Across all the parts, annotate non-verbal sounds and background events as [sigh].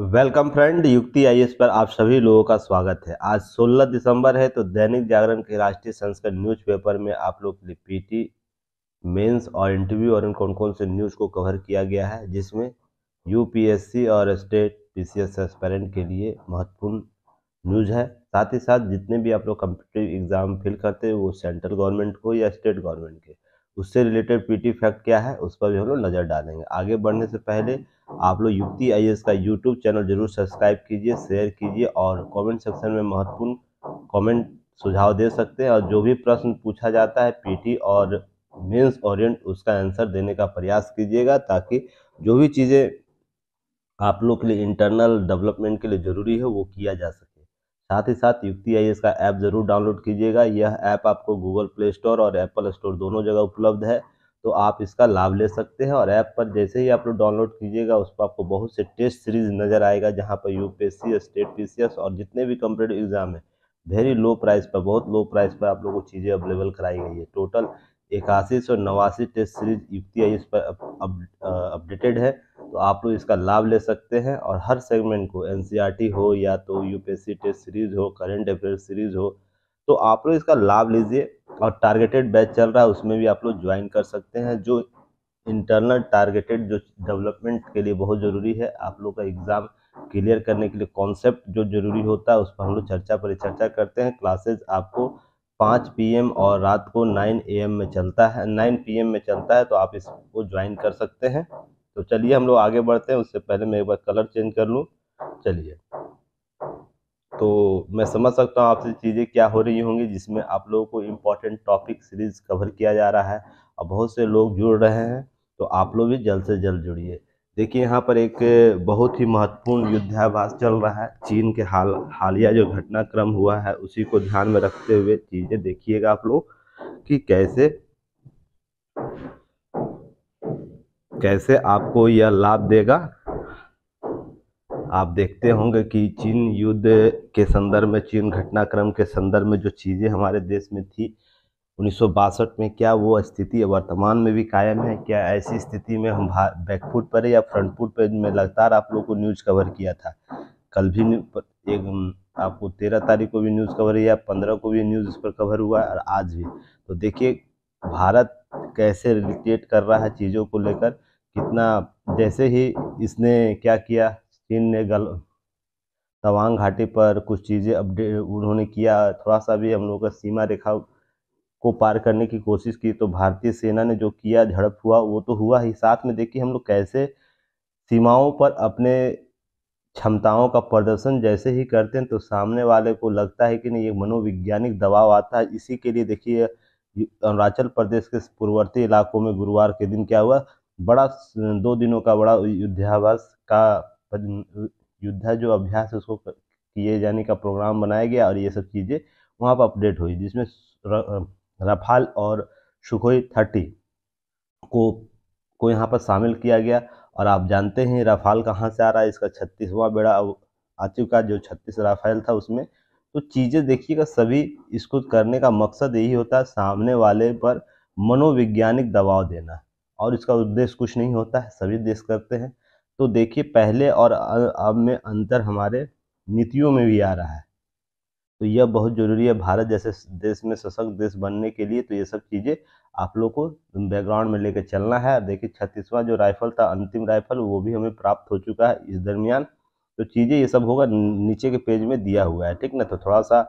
Welcome friend युक्ति आई पर आप सभी लोगों का स्वागत है आज 16 दिसंबर है तो दैनिक जागरण के राष्ट्रीय संस्कृत न्यूज़ पेपर में आप लोग के लिए पीटी मेंस और इंटरव्यू और इन कौन कौन से न्यूज़ को कवर किया गया है जिसमें यूपीएससी और स्टेट पीसीएस एस्पेरेंट के लिए महत्वपूर्ण न्यूज़ है साथ ही साथ जितने भी आप लोग कम्पिटेटिव एग्ज़ाम फिल करते हैं वो सेंट्रल गवर्नमेंट को या स्टेट गवर्नमेंट के उससे रिलेटेड पीटी फैक्ट क्या है उस पर भी हम लोग नज़र डालेंगे आगे बढ़ने से पहले आप लोग युक्ति आई का यूट्यूब चैनल जरूर सब्सक्राइब कीजिए शेयर कीजिए और कमेंट सेक्शन में महत्वपूर्ण कमेंट सुझाव दे सकते हैं और जो भी प्रश्न पूछा जाता है पीटी और मेंस ओरिएंट उसका आंसर देने का प्रयास कीजिएगा ताकि जो भी चीज़ें आप लोग के लिए इंटरनल डेवलपमेंट के लिए ज़रूरी है वो किया जा सके साथ ही साथ युक्ति आई का ऐप ज़रूर डाउनलोड कीजिएगा यह ऐप आपको गूगल प्ले स्टोर और एप्पल स्टोर दोनों जगह उपलब्ध है तो आप इसका लाभ ले सकते हैं और ऐप पर जैसे ही आप लोग डाउनलोड कीजिएगा उस पर आपको बहुत से टेस्ट सीरीज नज़र आएगा जहाँ पर यूपीएससी स्टेट पीसीएस और जितने भी कम्पिटेटिव एग्ज़ाम है वेरी लो प्राइस पर बहुत लो प्राइस पर आप लोगों को चीज़ें अवेलेबल कराई गई है टोटल इक्यासी सौ नवासी टेस्ट सीरीज युक्ति आई इस पर अपडेटेड है तो आप लोग इसका लाभ ले सकते हैं और हर सेगमेंट को एन e हो या तो सी टेस्ट सीरीज हो करेंट अफेयर सीरीज हो तो आप लोग इसका लाभ लीजिए और टारगेटेड बैच चल रहा है उसमें भी आप लोग ज्वाइन कर सकते हैं जो इंटरनल टारगेटेड जो डेवलपमेंट के लिए बहुत ज़रूरी है आप लोग का एग्ज़ाम क्लियर करने के लिए कॉन्सेप्ट जो जरूरी होता है उस पर हम लोग चर्चा परिचर्चा करते हैं क्लासेज आपको पाँच पी और रात को नाइन ए में चलता है नाइन पी में चलता है तो आप इसको ज्वाइन कर सकते हैं तो चलिए हम लोग आगे बढ़ते हैं उससे पहले मैं एक बार कलर चेंज कर लूँ चलिए तो मैं समझ सकता हूँ आपसे चीज़ें क्या हो रही होंगी जिसमें आप लोगों को इम्पोर्टेंट टॉपिक सीरीज कवर किया जा रहा है और बहुत से लोग जुड़ रहे हैं तो आप लोग भी जल्द से जल्द जुड़िए देखिए यहाँ पर एक बहुत ही महत्वपूर्ण युद्धाभास चल रहा है चीन के हाल हालिया जो घटनाक्रम हुआ है उसी को ध्यान में रखते हुए चीज़ें देखिएगा आप लोग कि कैसे कैसे आपको यह लाभ देगा आप देखते होंगे कि चीन युद्ध के संदर्भ में चीन घटनाक्रम के संदर्भ में जो चीज़ें हमारे देश में थी उन्नीस में क्या वो स्थिति वर्तमान में भी कायम है क्या ऐसी स्थिति में हम बैकफुट पर या फ्रंट फुट पर मैं लगातार आप लोग को न्यूज़ कवर किया था कल भी एक आपको तेरह तारीख को भी न्यूज़ कवर या पंद्रह को भी न्यूज़ इस पर कवर हुआ और आज भी तो देखिए भारत कैसे रिलेट कर रहा है चीज़ों को लेकर कितना जैसे ही इसने क्या किया चीन ने गल तवांग घाटी पर कुछ चीज़ें अपडेट उन्होंने किया थोड़ा सा भी हम लोगों का सीमा रेखा को पार करने की कोशिश की तो भारतीय सेना ने जो किया झड़प हुआ वो तो हुआ ही साथ में देखिए हम लोग कैसे सीमाओं पर अपने क्षमताओं का प्रदर्शन जैसे ही करते हैं तो सामने वाले को लगता है कि नहीं ये मनोविज्ञानिक दबाव आता है इसी के लिए देखिए अरुणाचल प्रदेश के पूर्ववर्ती इलाकों में गुरुवार के दिन क्या हुआ बड़ा दो दिनों का बड़ा युद्धाभ्यास का युद्धा जो अभ्यास उसको किए जाने का प्रोग्राम बनाया गया और ये सब चीज़ें वहाँ पर अपडेट हुई जिसमें रफाल और सुखोई थर्टी को को यहाँ पर शामिल किया गया और आप जानते हैं राफाल कहाँ से आ रहा है इसका छत्तीसवां बेड़ा आ चुका जो छत्तीस रफाल था उसमें तो चीज़ें देखिएगा सभी इसको करने का मकसद यही होता है सामने वाले पर मनोवैज्ञानिक दबाव देना और इसका उद्देश्य कुछ नहीं होता है सभी देश करते हैं तो देखिए पहले और अब में अंतर हमारे नीतियों में भी आ रहा है तो यह बहुत ज़रूरी है भारत जैसे देश में सशक्त देश बनने के लिए तो ये सब चीज़ें आप लोग को बैकग्राउंड में लेकर चलना है देखिए छत्तीसवां जो राइफल था अंतिम राइफल वो भी हमें प्राप्त हो चुका है इस दरमियान तो चीज़ें ये सब होगा नीचे के पेज में दिया हुआ है ठीक ना तो थोड़ा सा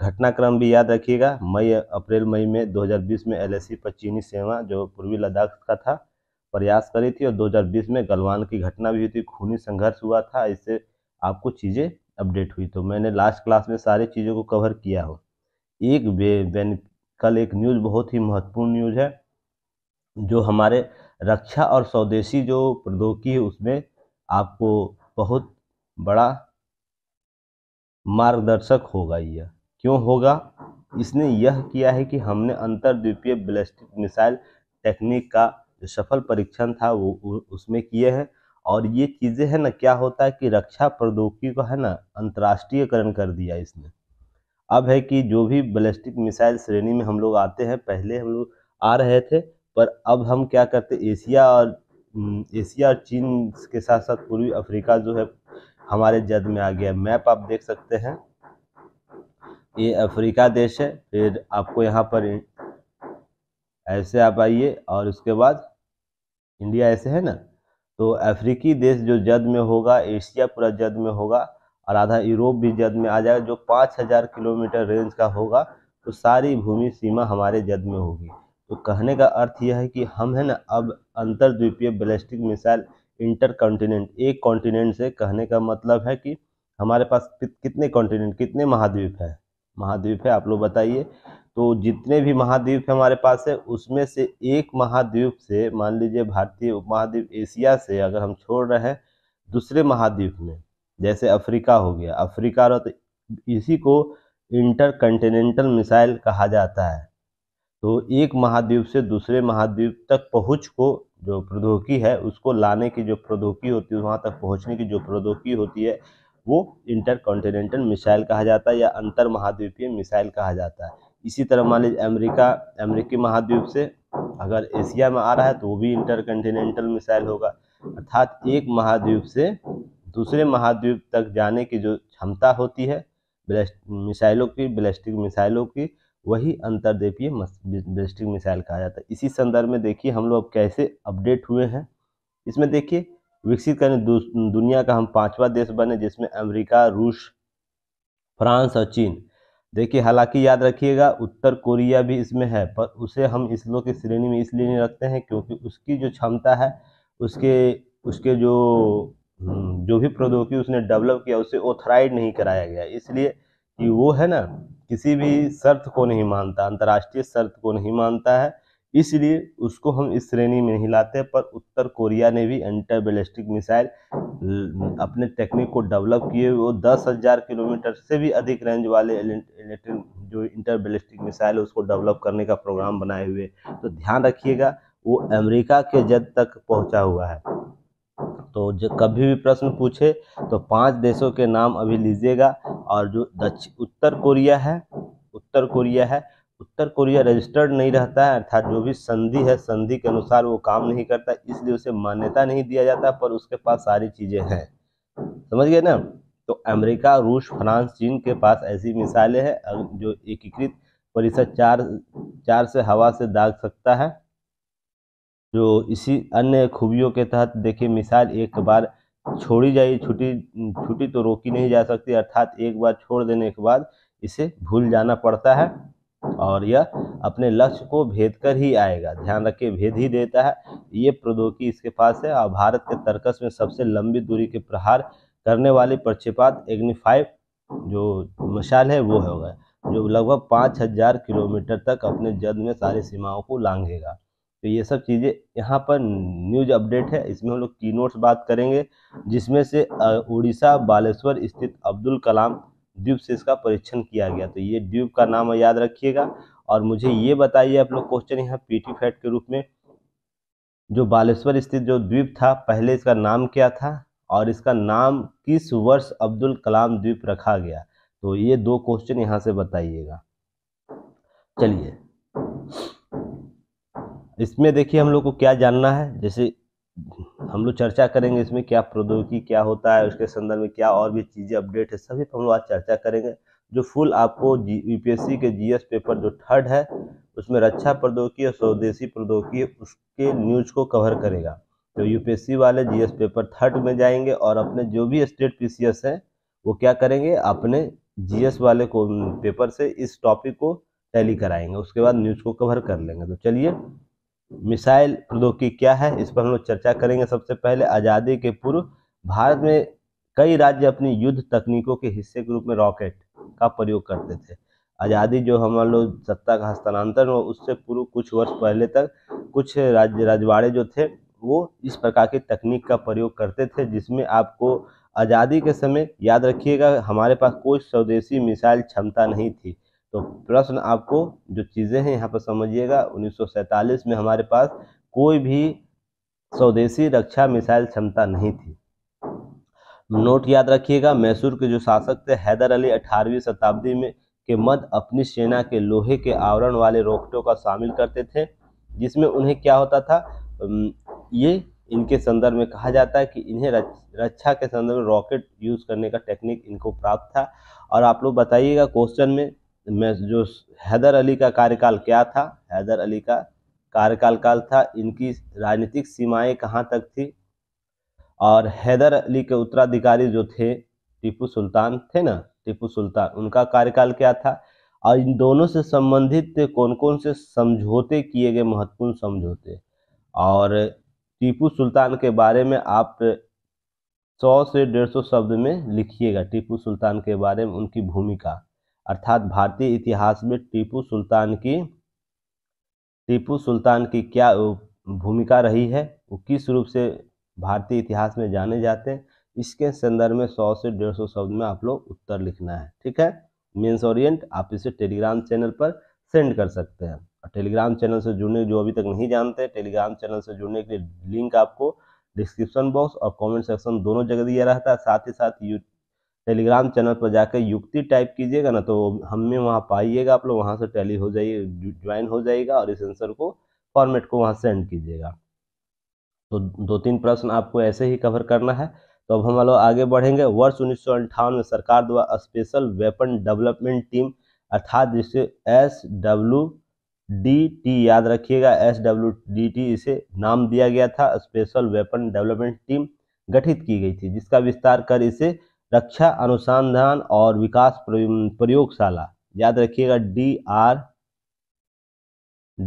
घटनाक्रम भी याद रखिएगा मई अप्रैल मई में 2020 में एलएसी पर चीनी सेवा जो पूर्वी लद्दाख का था प्रयास करी थी और 2020 में गलवान की घटना भी हुई थी खूनी संघर्ष हुआ था इससे आपको चीज़ें अपडेट हुई तो मैंने लास्ट क्लास में सारी चीज़ों को कवर किया हो एक बे, कल एक न्यूज़ बहुत ही महत्वपूर्ण न्यूज़ है जो हमारे रक्षा और स्वदेशी जो प्रौद्योगिकी है उसमें आपको बहुत बड़ा मार्गदर्शक होगा यह क्यों होगा इसने यह किया है कि हमने अंतरद्वीपीय बैलिस्टिक मिसाइल टेक्निक का जो सफल परीक्षण था वो उसमें किए हैं और ये चीज़ें है ना क्या होता है कि रक्षा प्रौद्योगिकी को है ना अंतर्राष्ट्रीयकरण कर दिया इसने अब है कि जो भी बैलिस्टिक मिसाइल श्रेणी में हम लोग आते हैं पहले हम लोग आ रहे थे पर अब हम क्या करते एशिया और एशिया और चीन के साथ साथ पूर्वी अफ्रीका जो है हमारे जद में आ गया मैप आप देख सकते हैं ये अफ्रीका देश है फिर आपको यहाँ पर ऐसे आप आइए और उसके बाद इंडिया ऐसे है ना तो अफ्रीकी देश जो जद में होगा एशिया पूरा जद में होगा और आधा यूरोप भी जद में आ जाएगा जो पाँच हजार किलोमीटर रेंज का होगा तो सारी भूमि सीमा हमारे जद में होगी तो कहने का अर्थ यह है कि हम है ना अब अंतरद्वीपीय बैलिस्टिक मिसाइल इंटर कॉन्टिनेंट एक कॉन्टिनेंट से कहने का मतलब है कि हमारे पास कितने कॉन्टिनेंट कितने महाद्वीप है महाद्वीप है आप लोग बताइए तो जितने भी महाद्वीप हमारे पास है उसमें से एक महाद्वीप से मान लीजिए भारतीय उपमहाद्वीप एशिया से अगर हम छोड़ रहे हैं दूसरे महाद्वीप में जैसे अफ्रीका हो गया अफ्रीका तो इसी को इंटर कंटिनेंटल मिसाइल कहा जाता है तो एक महाद्वीप से दूसरे महाद्वीप तक पहुंच को जो प्रौद्योगिकी है उसको लाने की जो प्रौद्योगिकी होती है वहाँ तक पहुँचने की जो प्रौद्योगिकी होती है वो इंटर कॉन्टिनेंटल मिसाइल कहा जाता है या अंतर महाद्वीपीय मिसाइल कहा जाता है इसी तरह मान लीजिए अमेरिका अमेरिकी महाद्वीप से अगर एशिया में आ रहा है तो वो भी इंटर मिसाइल होगा अर्थात एक महाद्वीप से दूसरे महाद्वीप तक जाने की जो क्षमता होती है मिसाइलों की बैलिस्टिक मिसाइलों की वही अंतरदेपीय बैलिस्टिक मिसाइल कहा जाता है इसी संदर्भ में देखिए हम लोग कैसे अपडेट हुए हैं इसमें देखिए विकसित करने दुनिया का हम पांचवा देश बने जिसमें अमेरिका रूस फ्रांस और चीन देखिए हालांकि याद रखिएगा उत्तर कोरिया भी इसमें है पर उसे हम इसलो की श्रेणी में इसलिए नहीं रखते हैं क्योंकि उसकी जो क्षमता है उसके उसके जो हम्म, जो भी प्रौद्योगिकी उसने डेवलप किया उसे ओथराइड नहीं कराया गया इसलिए कि वो है ना किसी भी शर्त को नहीं मानता अंतर्राष्ट्रीय शर्त को नहीं मानता है इसलिए उसको हम इस श्रेणी में नहीं लाते पर उत्तर कोरिया ने भी एंटर बैलिस्टिक मिसाइल अपने टेक्निक को डेवलप किए वो दस हज़ार किलोमीटर से भी अधिक रेंज वाले इलेक्ट्रिक जो इंटर बैलिस्टिक मिसाइल है उसको डेवलप करने का प्रोग्राम बनाए हुए तो ध्यान रखिएगा वो अमेरिका के जद तक पहुंचा हुआ है तो जब कभी भी प्रश्न पूछे तो पांच देशों के नाम अभी लीजिएगा और जो दक्षिण उत्तर कोरिया है उत्तर कोरिया है उत्तर कोरिया हाँ। रजिस्टर्ड नहीं रहता है अर्थात जो भी संधि है संधि के अनुसार वो काम नहीं करता इसलिए उसे मान्यता नहीं दिया जाता पर उसके पास सारी चीज़ें हैं समझ गए ना तो अमेरिका रूस फ्रांस चीन के पास ऐसी मिसाइलें हैं जो एकीकृत परिषद चार चार से हवा से दाग सकता है जो इसी अन्य खूबियों के तहत देखिए मिसाइल एक बार छोड़ी जाए छुट्टी छुट्टी तो रोकी नहीं जा सकती अर्थात एक बार छोड़ देने के बाद इसे भूल जाना पड़ता है और यह अपने लक्ष्य को भेद कर ही आएगा ध्यान रखिए भेद ही देता है ये प्रौद्योगिकी इसके पास है और भारत के तर्कस में सबसे लंबी दूरी के प्रहार करने वाली प्रक्षेपात एग्नि फाइव जो मशाल है वो होगा जो लगभग पाँच हजार किलोमीटर तक अपने जद में सारी सीमाओं को लांघेगा तो ये सब चीज़ें यहाँ पर न्यूज अपडेट है इसमें हम लोग की नोट्स बात करेंगे जिसमें से उड़ीसा बालेश्वर स्थित अब्दुल कलाम ड्यूब से इसका परीक्षण किया गया तो ये ड्यूब का नाम याद रखिएगा और मुझे ये बताइए आप लोग क्वेश्चन यहाँ पीटी फैट के रूप में जो बालेश्वर स्थित जो द्वीप था पहले इसका नाम क्या था और इसका नाम किस वर्ष अब्दुल कलाम द्वीप रखा गया तो ये दो क्वेश्चन यहाँ से बताइएगा चलिए इसमें देखिए हम लोग को क्या जानना है जैसे हम लोग चर्चा करेंगे इसमें क्या प्रौद्योगिकी क्या होता है उसके संदर्भ में क्या और भी चीज़ें अपडेट है सभी पर हम लोग आज चर्चा करेंगे जो फुल आपको यूपीएससी के जीएस पेपर जो थर्ड है उसमें रक्षा प्रौद्योगिकी और स्वदेशी प्रौद्योगिकी उसके न्यूज को कवर करेगा तो यूपीएससी वाले जीएस पेपर थर्ड में जाएंगे और अपने जो भी स्टेट पीसीएस है वो क्या करेंगे अपने जीएस वाले को पेपर से इस टॉपिक को टैली कराएंगे उसके बाद न्यूज को कवर कर लेंगे तो चलिए मिसाइल प्रौद्योगिकी क्या है इस पर हम लोग चर्चा करेंगे सबसे पहले आज़ादी के पूर्व भारत में कई राज्य अपनी युद्ध तकनीकों के हिस्से के रूप में रॉकेट का प्रयोग करते थे आज़ादी जो हमारे लोग सत्ता का हस्तांतरण हो उससे पूर्व कुछ वर्ष पहले तक कुछ राज्य राजवाड़े जो थे वो इस प्रकार की तकनीक का प्रयोग करते थे जिसमें आपको आज़ादी के समय याद रखिएगा हमारे पास कोई स्वदेशी मिसाइल क्षमता नहीं थी तो प्रश्न आपको जो चीज़ें हैं यहाँ पर समझिएगा 1947 में हमारे पास कोई भी स्वदेशी रक्षा मिसाइल क्षमता नहीं थी नोट याद रखिएगा मैसूर के जो शासक थे हैदर अली 18वीं शताब्दी में के मध्य अपनी सेना के लोहे के आवरण वाले रोकटों का शामिल करते थे जिसमें उन्हें क्या होता था ये इनके संदर्भ में कहा जाता है कि इन्हें रक्षा के संदर्भ में रॉकेट यूज करने का टेक्निक इनको प्राप्त था और आप लोग बताइएगा क्वेश्चन में में जो हैदर अली का कार्यकाल क्या था हैदर अली का कार्यकाल काल था इनकी राजनीतिक सीमाएं कहाँ तक थी और हैदर अली के उत्तराधिकारी जो थे टीपू सुल्तान थे ना टीपू सुल्तान उनका कार्यकाल क्या था और इन दोनों से संबंधित कौन कौन से समझौते किए गए महत्वपूर्ण समझौते और टीपू सुल्तान के बारे में आप सौ से डेढ़ सौ शब्द में लिखिएगा टीपू सुल्तान के बारे में उनकी भूमिका अर्थात भारतीय इतिहास में टीपू सुल्तान की टीपू सुल्तान की क्या भूमिका रही है वो किस रूप से भारतीय इतिहास में जाने जाते हैं इसके संदर्भ में सौ से डेढ़ सौ शब्द में आप लोग उत्तर लिखना है ठीक है मेन्स ओरिएंट आप इसे टेलीग्राम चैनल पर सेंड कर सकते हैं और टेलीग्राम चैनल से जुड़ने जो अभी तक नहीं जानते टेलीग्राम चैनल से जुड़ने के लिए लिंक आपको डिस्क्रिप्शन बॉक्स और कमेंट सेक्शन दोनों जगह दिया रहता है साथ ही साथ टेलीग्राम चैनल पर जाकर युक्ति टाइप कीजिएगा ना तो हमें वहाँ पाइएगा आप लोग वहाँ से टैली हो जाइए ज्वाइन हो जाएगा और इस आंसर को फॉर्मेट को वहाँ सेंड कीजिएगा तो दो तीन प्रश्न आपको ऐसे ही कवर करना है तो अब हम लोग आगे बढ़ेंगे वर्ष उन्नीस में सरकार द्वारा स्पेशल वेपन डेवलपमेंट टीम अर्थात जिसे एस डब्ल्यू डी टी याद रखिएगा एस डब्ल्यू डी टी इसे नाम दिया गया था स्पेशल वेपन डेवलपमेंट टीम गठित की गई थी जिसका विस्तार कर इसे रक्षा अनुसंधान और विकास प्रयोगशाला याद रखिएगा डी आर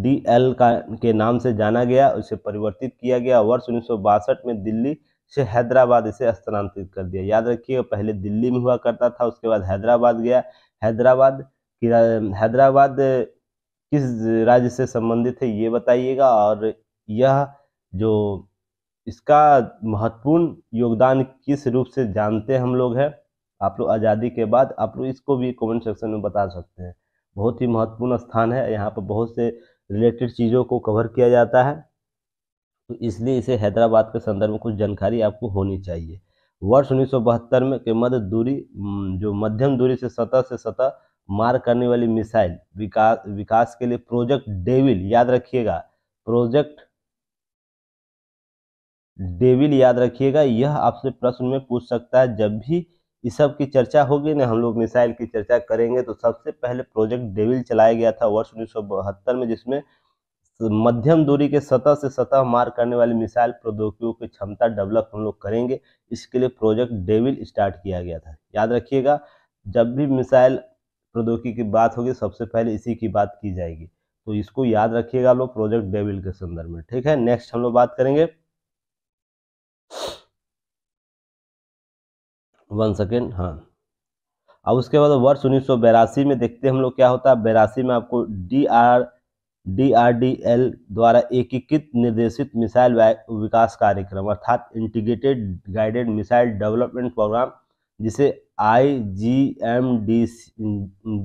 डी एल का के नाम से जाना गया उसे परिवर्तित किया गया वर्ष उन्नीस में दिल्ली से हैदराबाद इसे स्थानांतरित कर दिया याद रखिएगा पहले दिल्ली में हुआ करता था उसके बाद हैदराबाद गया हैदराबाद की हैदराबाद किस राज्य से संबंधित है ये बताइएगा और यह जो इसका महत्वपूर्ण योगदान किस रूप से जानते हम लोग हैं आप लोग आज़ादी के बाद आप लोग इसको भी कमेंट सेक्शन में बता सकते हैं बहुत ही महत्वपूर्ण स्थान है यहाँ पर बहुत से रिलेटेड चीज़ों को कवर किया जाता है तो इसलिए इसे हैदराबाद के संदर्भ में कुछ जानकारी आपको होनी चाहिए वर्ष उन्नीस में के मध्य दूरी जो मध्यम दूरी से सतह से सतह मार करने वाली मिसाइल विकास विकास के लिए प्रोजेक्ट डेविल याद रखिएगा प्रोजेक्ट डेविल याद रखिएगा यह आपसे प्रश्न में पूछ सकता है जब भी इस सब की चर्चा होगी ना हम लोग मिसाइल की चर्चा करेंगे तो सबसे पहले प्रोजेक्ट डेविल चलाया गया था वर्ष उन्नीस में जिसमें मध्यम दूरी के सतह से सतह मार करने वाली मिसाइल प्रौद्योगिकियों की क्षमता डेवलप हम लोग करेंगे इसके लिए प्रोजेक्ट डेविल स्टार्ट किया गया था याद रखिएगा जब भी मिसाइल प्रौद्योगिकी की बात होगी सबसे पहले इसी की बात की जाएगी तो इसको याद रखिएगा आप लोग प्रोजेक्ट डेविल के संदर्भ में ठीक है नेक्स्ट हम लोग बात करेंगे वन सेकेंड हाँ अब उसके बाद वर्ष उन्नीस में देखते हैं हम लोग क्या होता है बेरासी में आपको D R D R D L द्वारा एकीकृत निर्देशित मिसाइल विकास कार्यक्रम अर्थात integrated guided missile development programme जिसे I G M D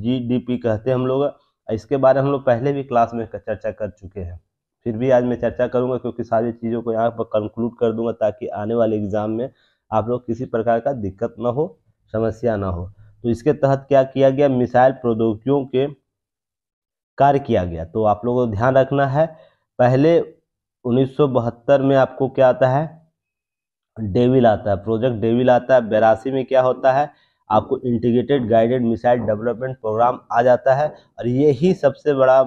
G D P कहते हैं हम लोग इसके बारे में हम लोग पहले भी क्लास में चर्चा कर चुके हैं फिर भी आज मैं चर्चा करूँगा क्योंकि सारी चीज़ों को यहाँ पर कंक्लूड कर दूंगा ताकि आने वाले एग्ज़ाम में आप लोग किसी प्रकार का दिक्कत ना हो समस्या ना हो तो इसके तहत क्या किया गया मिसाइल प्रौद्योगिकियों के कार्य किया गया तो आप लोगों को ध्यान रखना है पहले उन्नीस में आपको क्या आता है डेविल आता है प्रोजेक्ट डेविल आता है बेरासी में क्या होता है आपको integrated guided missile development programme आ जाता है और यही सबसे बड़ा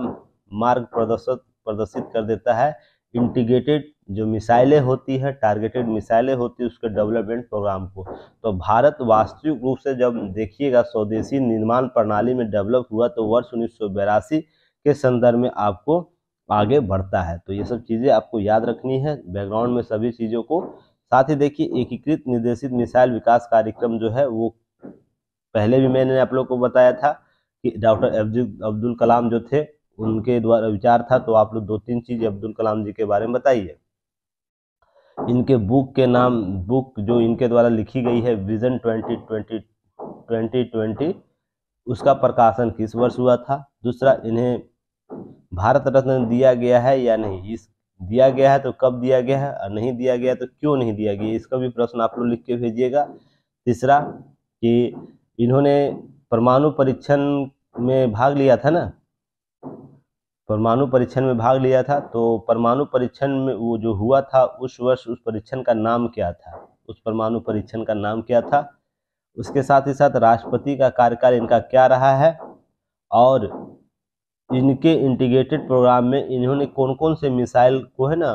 मार्ग प्रदर्शक प्रदर्शित कर देता है इंटीग्रेटेड जो मिसाइलें होती है टारगेटेड मिसाइलें होती है उसके डेवलपमेंट प्रोग्राम को तो भारत वास्तविक रूप से जब देखिएगा स्वदेशी निर्माण प्रणाली में डेवलप हुआ तो वर्ष उन्नीस के संदर्भ में आपको आगे बढ़ता है तो ये सब चीज़ें आपको याद रखनी है बैकग्राउंड में सभी चीज़ों को साथ ही देखिए एकीकृत निर्देशित मिसाइल विकास कार्यक्रम जो है वो पहले भी मैंने आप लोग को बताया था कि डॉक्टर अब्दुल कलाम जो थे हाँ। उनके द्वारा विचार था तो आप लोग दो तीन चीज़ अब्दुल कलाम जी के बारे में बताइए इनके बुक के नाम बुक जो इनके द्वारा लिखी गई है vision twenty twenty twenty twenty उसका प्रकाशन किस वर्ष हुआ था दूसरा इन्हें भारत रत्न दिया गया है या नहीं इस दिया गया है तो कब दिया गया है और नहीं दिया गया तो क्यों नहीं दिया गया इसका भी प्रश्न आप लोग लिख के भेजिएगा तीसरा कि इन्होंने परमाणु परीक्षण में भाग लिया था ना परमाणु परीक्षण में भाग लिया था तो परमाणु परीक्षण में वो जो हुआ था उस वर्ष उस परीक्षण का नाम क्या था उस परमाणु परीक्षण का नाम क्या था उसके साथ ही साथ राष्ट्रपति का कार्यकाल इनका क्या रहा है और इनके इंटीग्रेटेड प्रोग्राम में इन्होंने कौन कौन से मिसाइल को है ना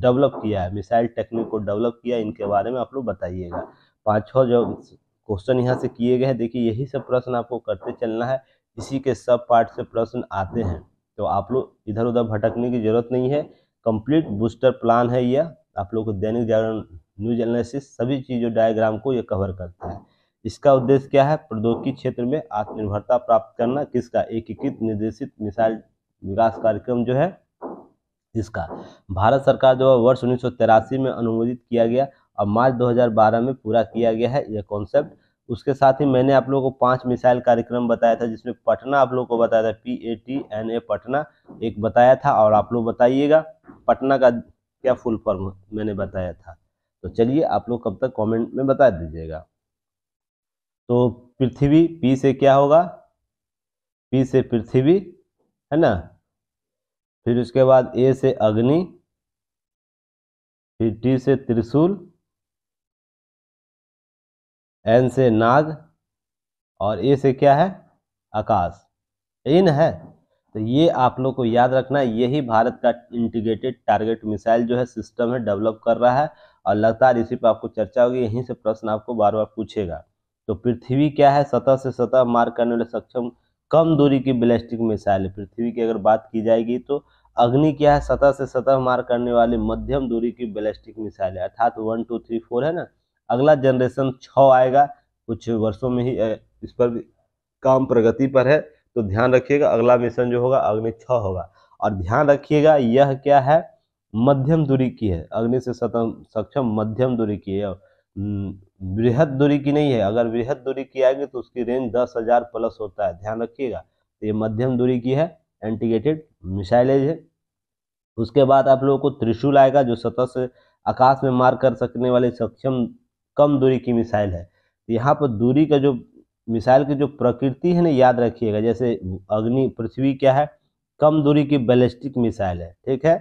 डेवलप किया है मिसाइल टेक्निक को डेवलप किया इनके बारे में आप लोग बताइएगा पाँच छः जो क्वेश्चन यहाँ से किए गए हैं देखिए यही सब प्रश्न आपको करते चलना है इसी के सब पार्ट से प्रश्न आते हैं तो आप लोग इधर उधर भटकने की जरूरत नहीं है कंप्लीट बूस्टर प्लान है यह आप लोग को दैनिक जागरण न्यूज एनालिसिस सभी चीज़ों डायग्राम को ये कवर करता है इसका उद्देश्य क्या है प्रौद्योगिकी क्षेत्र में आत्मनिर्भरता प्राप्त करना किसका एकीकृत निर्देशित मिसाइल विकास कार्यक्रम जो है इसका भारत सरकार द्वारा वर्ष उन्नीस में अनुमोदित किया गया और मार्च 2012 में पूरा किया गया है यह कॉन्सेप्ट उसके साथ ही मैंने आप लोगों को पांच मिसाइल कार्यक्रम बताया था जिसमें पटना आप लोगों को बताया था P A T N A Patna एक बताया था और आप लोग बताइएगा पटना का क्या फुल फॉर्म मैंने बताया था तो चलिए आप लोग कब तक कमेंट में बता दीजिएगा तो पृथ्वी पी से क्या होगा पी से पृथ्वी है ना फिर उसके बाद ए से अग्नि फिर टी से त्रिशूल एन से नाग और ए से क्या है आकाश यही है तो ये आप लोग को याद रखना है यही भारत का इंटीग्रेटेड टारगेट मिसाइल जो है सिस्टम है डेवलप कर रहा है और लगातार इसी पर आपको चर्चा होगी यहीं से प्रश्न आपको बार बार पूछेगा तो पृथ्वी क्या है सतह से सतह मार करने वाले सक्षम कम दूरी की बैलिस्टिक मिसाइल पृथ्वी की अगर बात की जाएगी तो अग्नि क्या है सतह से सतह मार करने वाली मध्यम दूरी की बैलिस्टिक मिसाइल है अर्थात वन टू थ्री फोर है ना अगला जनरेशन छ आएगा कुछ वर्षों में ही इस पर भी काम प्रगति पर है तो ध्यान रखिएगा अगला मिशन जो होगा अग्नि छ होगा और ध्यान रखिएगा यह क्या है मध्यम दूरी की है अग्नि से सक्षम मध्यम दूरी की है वृहद दूरी की नहीं है अगर वृहद दूरी की आएगी तो उसकी रेंज दस हजार प्लस होता है ध्यान रखिएगा तो ये मध्यम दूरी की है एंटीगेटेड मिसाइलेज है उसके बाद आप लोगों को त्रिशूल आएगा जो सतह से आकाश में मार कर सकने वाले सक्षम कम दूरी की मिसाइल है तो यहाँ पर दूरी का जो मिसाइल की जो प्रकृति है ना याद रखिएगा जैसे अग्नि पृथ्वी क्या है कम दूरी की बैलिस्टिक मिसाइल है ठीक है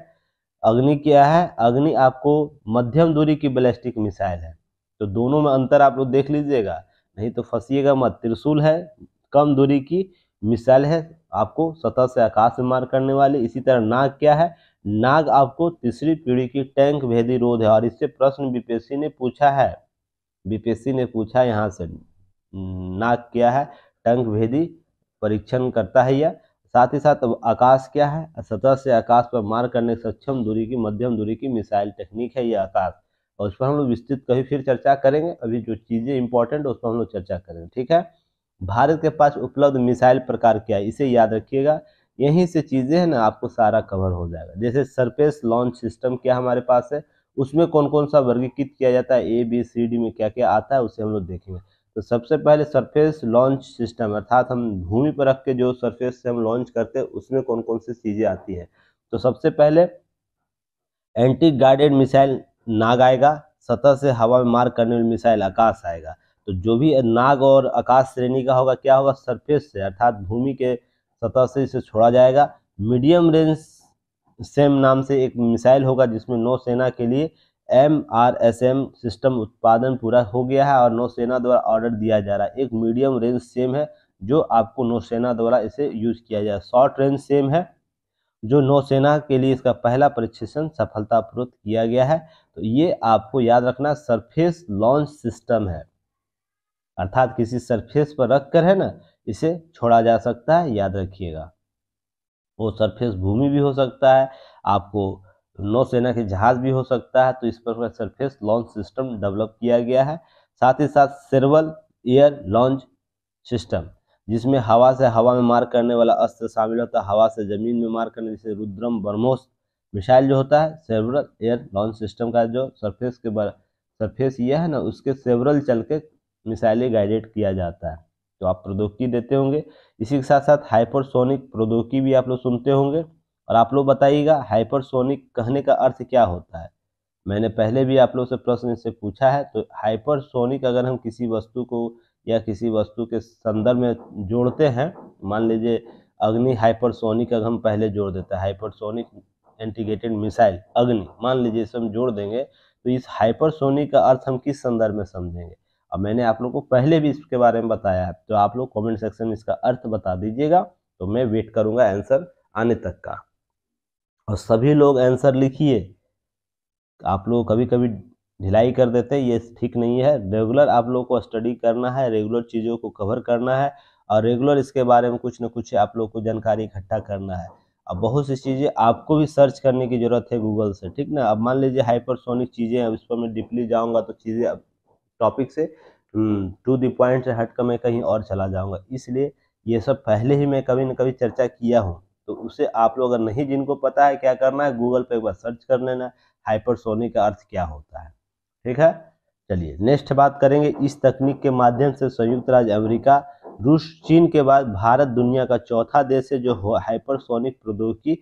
अग्नि क्या है अग्नि आपको मध्यम दूरी की बैलिस्टिक मिसाइल है तो दोनों में अंतर आप लोग देख लीजिएगा नहीं तो फंसीएगा मत त्रिशूल है कम दूरी की मिसाइल है आपको सतह से आकाश में मार करने वाली इसी तरह नाग क्या है नाग आपको तीसरी पीढ़ी की टैंक भेदी रोध है और इससे प्रश्न बीपीएससी ने पूछा है बीपीएससी ने पूछा यहाँ से नाक क्या है टंक भेदी परीक्षण करता है यह साथ ही साथ आकाश क्या है सतह से आकाश पर मार करने सक्षम दूरी की मध्यम दूरी की मिसाइल टेक्निक है यह आकाश और उस पर हम लोग विस्तृत कभी फिर चर्चा करेंगे अभी जो चीज़ें इंपॉर्टेंट उस पर हम लोग चर्चा करेंगे ठीक है भारत के पास उपलब्ध मिसाइल प्रकार क्या है इसे याद रखिएगा यहीं से चीज़ें हैं ना आपको सारा कवर हो जाएगा जैसे सरफेस लॉन्च सिस्टम क्या हमारे पास है उसमें कौन कौन सा वर्गीकृत किया जाता है ए बी सी डी में क्या क्या आता है उसे हम लोग देखेंगे तो सबसे पहले सरफेस लॉन्च सिस्टम अर्थात हम भूमि पर रख के जो सरफेस से हम लॉन्च करते हैं उसमें कौन कौन सी चीज़ें आती है तो सबसे पहले एंटी गार्डेड मिसाइल नाग आएगा सतह से हवा में मार करने वाली मिसाइल आकाश आएगा तो जो भी नाग और आकाश श्रेणी का होगा क्या होगा सरफेस से अर्थात भूमि के सतह से इसे छोड़ा जाएगा मीडियम रेंज सेम नाम से एक मिसाइल होगा जिसमें नौसेना के लिए M R S M system उत्पादन पूरा हो गया है और नौसेना द्वारा ऑर्डर दिया जा रहा है एक मीडियम रेंज सेम है जो आपको नौसेना द्वारा इसे यूज किया जाए शॉर्ट रेंज सेम है जो नौसेना के लिए इसका पहला परीक्षण सफलतापूर्वक किया गया है तो ये आपको याद रखना सरफेस लॉन्च सिस्टम है अर्थात किसी सरफेस पर रख कर है ना इसे छोड़ा जा सकता है याद रखिएगा वो सरफेस भूमि भी हो सकता है आपको नौसेना के जहाज भी हो सकता है तो इस पर सरफेस लॉन्च सिस्टम डेवलप किया गया है साथ ही साथ सेरवल एयर लॉन्च सिस्टम जिसमें हवा से हवा में मार करने वाला अस्त्र शामिल होता है हवा से जमीन में मार करने जैसे रुद्रम बर्मोस मिसाइल जो होता है सेवरल एयर लॉन्च सिस्टम का जो सरफेस के बर सरफेस यह है ना उसके सेवरल चल के मिसाइलें गाइडेड किया जाता है तो आप प्रौद्योगिकी देते होंगे इसी के साथ साथ हाइपरसोनिक प्रौद्योगिकी भी आप लोग सुनते होंगे और आप लोग बताइएगा हाइपरसोनिक कहने का अर्थ क्या होता है मैंने पहले भी आप लोग से प्रश्न इससे पूछा है तो हाइपरसोनिक अगर हम किसी वस्तु को या किसी वस्तु के संदर्भ में जोड़ते हैं मान लीजिए अग्नि हाइपरसोनिक अगर हम पहले जोड़ देते हैं हाइपरसोनिक एंटीग्रेटेड मिसाइल अग्नि मान लीजिए इसे हम जोड़ देंगे तो इस हाइपरसोनिक का अर्थ हम किस संदर्भ में समझेंगे अब मैंने आप लोग को पहले भी इसके बारे में बताया है तो आप लोग कमेंट सेक्शन में इसका अर्थ बता दीजिएगा तो मैं वेट करूंगा आंसर आने तक का और सभी लोग आंसर लिखिए आप लोग कभी कभी ढिलाई कर देते हैं ये ठीक नहीं है रेगुलर आप लोग को स्टडी करना है रेगुलर चीज़ों को कवर करना है और रेगुलर इसके बारे में कुछ ना कुछ आप लोग को जानकारी इकट्ठा करना है अब बहुत सी चीज़ें आपको भी सर्च करने की ज़रूरत है गूगल से ठीक ना अब मान लीजिए हाइपरसोनिक चीज़ें अब इस पर मैं डीपली जाऊँगा तो चीज़ें टॉपिक से टू द पॉइंट से हटकर मैं कहीं और चला जाऊंगा इसलिए ये सब पहले ही मैं कभी ना कभी चर्चा किया हूँ तो उसे आप लोग अगर नहीं जिनको पता है क्या करना है गूगल पे एक बार सर्च कर लेना हाइपरसोनिक का अर्थ क्या होता है ठीक है चलिए नेक्स्ट बात करेंगे इस तकनीक के माध्यम से संयुक्त राज्य अमेरिका रूस चीन के बाद भारत दुनिया का चौथा देश है जो हाइपरसोनिक प्रौद्योगिकी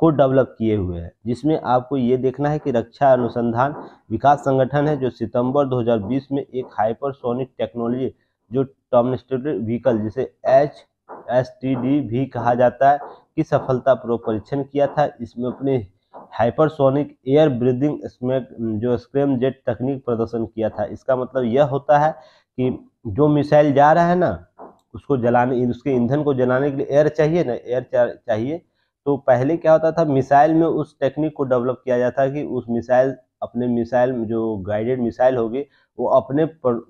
को डेवलप किए हुए हैं जिसमें आपको ये देखना है कि रक्षा अनुसंधान विकास संगठन है जो सितंबर 2020 में एक हाइपरसोनिक टेक्नोलॉजी जो टर्मिस्टेटेड व्हीकल जिसे एच एस टी डी भी कहा जाता है की सफलतापूर्वक परीक्षण किया था इसमें अपने हाइपरसोनिक एयर ब्रीदिंग जो स्क्रेम जेट तकनीक प्रदर्शन किया था इसका मतलब यह होता है कि जो मिसाइल जा रहा है ना उसको जलाने उसके ईंधन को जलाने के लिए एयर चाहिए ना एयर चाहिए तो पहले क्या होता था मिसाइल में उस टेक्निक को डेवलप किया जाता कि उस मिसाइल अपने मिसाइल जो गाइडेड मिसाइल होगी वो अपने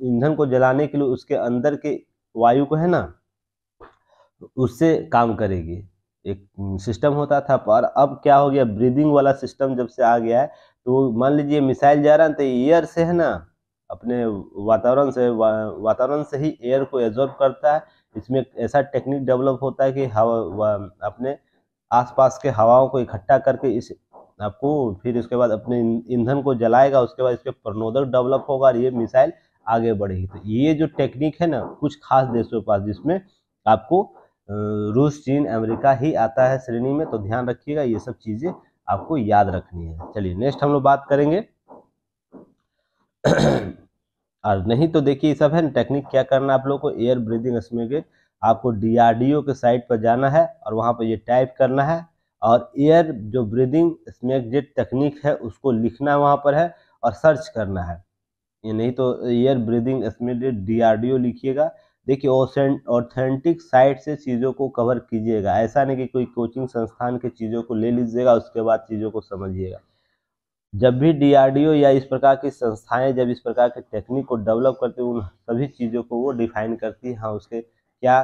ईंधन को जलाने के लिए उसके अंदर के वायु को है ना उससे काम करेगी एक सिस्टम होता था पर अब क्या हो गया ब्रीदिंग वाला सिस्टम जब से आ गया है तो मान लीजिए मिसाइल जा रहा है तो एयर से है ना अपने वातावरण से वा, वातावरण से ही एयर को एब्जॉर्ब करता है इसमें ऐसा टेक्निक डेवलप होता है कि हवा अपने आसपास के हवाओं को इकट्ठा करके इस आपको फिर उसके बाद अपने ईंधन को जलाएगा उसके बाद इसके प्रणोदक डेवलप होगा और ये मिसाइल आगे बढ़ेगी तो ये जो टेक्निक है ना कुछ खास देशों के पास जिसमें आपको रूस चीन अमेरिका ही आता है श्रेणी में तो ध्यान रखिएगा ये सब चीज़ें आपको याद रखनी है चलिए नेक्स्ट हम लोग बात करेंगे [clears throat] और नहीं तो देखिए सब है ना टेक्निक क्या करना आप लोग को एयर ब्रीदिंग स्मेगेट आपको डी के साइट पर जाना है और वहाँ पर ये टाइप करना है और एयर जो ब्रीदिंग स्मेक जेट तकनीक है उसको लिखना वहाँ पर है और सर्च करना है ये नहीं तो air breathing scramjet D लिखिएगा देखिए ऑथेंटिक साइट से चीज़ों को कवर कीजिएगा ऐसा नहीं कि कोई कोचिंग संस्थान के चीज़ों को ले लीजिएगा उसके बाद चीज़ों को समझिएगा जब भी डीआरडीओ या इस प्रकार की संस्थाएं जब इस प्रकार के टेक्निक को डेवलप करते हैं उन सभी चीज़ों को वो डिफाइन करती हैं हाँ उसके क्या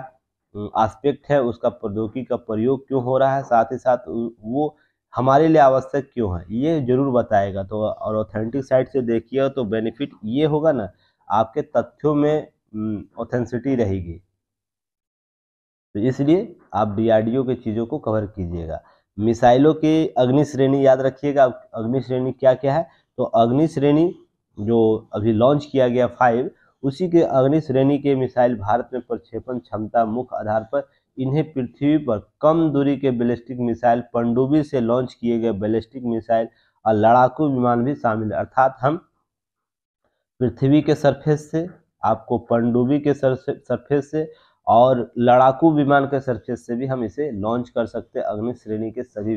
हम्म, आस्पेक्ट है उसका प्रौद्योगिकी का प्रयोग क्यों हो रहा है साथ ही साथ वो हमारे लिए आवश्यक क्यों है ये जरूर बताएगा तो और ऑथेंटिक साइट से देखिए तो बेनिफिट ये होगा ना आपके तथ्यों में ऑथेंसिटी हम्म, रहेगी तो इसलिए आप डीआरडीओ के चीज़ों को कवर कीजिएगा मिसाइलों की अग्नि श्रेणी याद रखिएगा अग्नि श्रेणी क्या क्या है तो अग्नि श्रेणी जो अभी लॉन्च किया गया फाइव उसी के अग्नि श्रेणी के मिसाइल भारत में प्रक्षेपण क्षमता मुख्य आधार पर इन्हें पृथ्वी पर कम दूरी के बैलिस्टिक मिसाइल पंडुबी से लॉन्च किए गए बैलिस्टिक मिसाइल और लड़ाकू विमान भी शामिल है अर्थात हम पृथ्वी के सरफेस से आपको पंडुबी के सरफेस से और लड़ाकू विमान के सरफेस से भी हम इसे लॉन्च कर सकते हैं अग्नि श्रेणी के सभी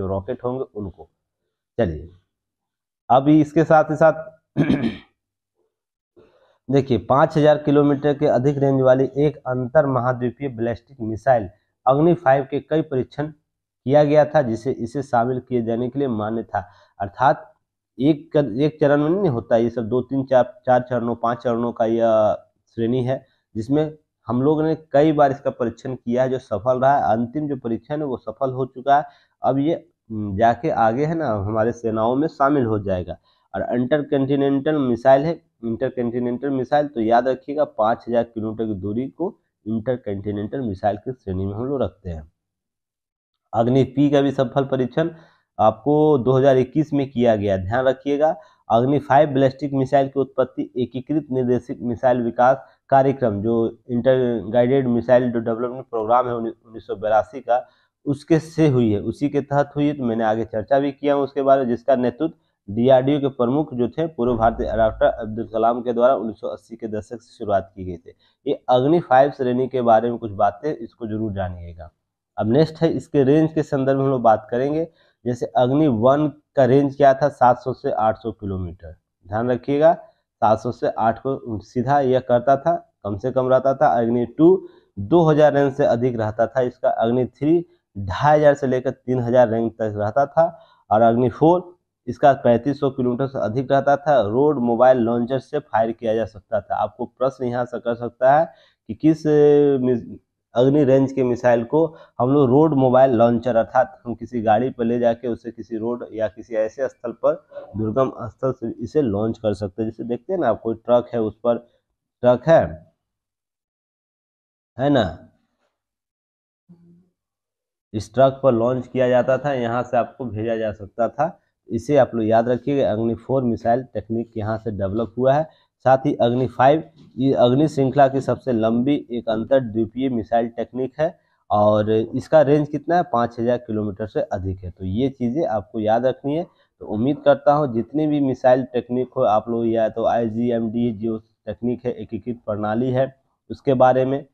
जो रॉकेट होंगे उनको चलिए अभी इसके साथ ही साथ देखिए 5000 किलोमीटर के अधिक रेंज वाली एक अंतर महाद्वीपीय बैलिस्टिक मिसाइल अग्नि फाइव के कई परीक्षण किया गया था जिसे इसे शामिल किए जाने के लिए मान्य था अर्थात एक कर, एक चरण में नहीं होता ये सब दो तीन चार चार चरणों पांच चरणों का यह श्रेणी है जिसमें हम लोग ने कई बार इसका परीक्षण किया है जो सफल रहा है अंतिम जो परीक्षण है वो सफल हो चुका है अब ये जाके आगे है ना हमारे सेनाओं में शामिल हो जाएगा और इंटर कंटिनेंटल मिसाइल है इंटरकॉन्टिनेंटल मिसाइल तो याद रखिएगा पाँच हजार किलोमीटर की दूरी को इंटरकॉन्टिनेंटल मिसाइल की श्रेणी में हम लोग रखते हैं अग्नि पी का भी सफल परीक्षण आपको 2021 में किया गया ध्यान रखिएगा अग्नि फाइव ब्लास्टिक मिसाइल की उत्पत्ति एकीकृत निर्देशित मिसाइल विकास कार्यक्रम जो inter guided missile development programme है उन्नीस का उसके से हुई है उसी के तहत हुई है तो मैंने आगे चर्चा भी किया उसके बारे में जिसका नेतृत्व डीआरडीओ के प्रमुख जो थे पूर्व भारतीय डॉक्टर अब्दुल कलाम के द्वारा 1980 के दशक से शुरुआत की गई थी ये अग्नि फाइव श्रेणी के बारे में कुछ बातें इसको जरूर जानिएगा अब नेक्स्ट है इसके रेंज के संदर्भ में हम लोग बात करेंगे जैसे अग्नि वन का रेंज क्या था 700 से 800 किलोमीटर ध्यान रखिएगा 700 से 800 सीधा यह करता था कम से कम रहता था अग्नि टू 2000 रैंक से अधिक रहता था इसका अग्नि थ्री ढाई हजार से लेकर तीन हजार रैंक तक रहता था और अग्नि फोर इसका 3500 किलोमीटर से अधिक रहता था रोड मोबाइल लॉन्चर से फायर किया जा सकता था आपको प्रश्न यहाँ से कर सकता है कि किस अग्नि रेंज के मिसाइल को हम लोग रोड मोबाइल लॉन्चर अर्थात हम किसी गाड़ी पर ले जाके उसे किसी रोड या किसी ऐसे स्थल पर दुर्गम स्थल से इसे लॉन्च कर सकते हैं जैसे देखते हैं ना कोई ट्रक है उस पर ट्रक है है ना इस ट्रक पर लॉन्च किया जाता था यहाँ से आपको भेजा जा सकता था इसे आप लोग याद रखिएगा अग्नि फोर मिसाइल टेक्निक यहाँ से डेवलप हुआ है साथ ही अग्नि फाइव ये अग्नि श्रृंखला की सबसे लंबी एक अंतर द्वीपीय मिसाइल टेक्निक है और इसका रेंज कितना है पाँच हज़ार किलोमीटर से अधिक है तो ये चीज़ें आपको याद रखनी है तो उम्मीद करता हूँ जितनी भी मिसाइल टेक्निक हो आप लोग या तो आई जी एम डी जो टेक्निक है एकीकृत प्रणाली है उसके बारे में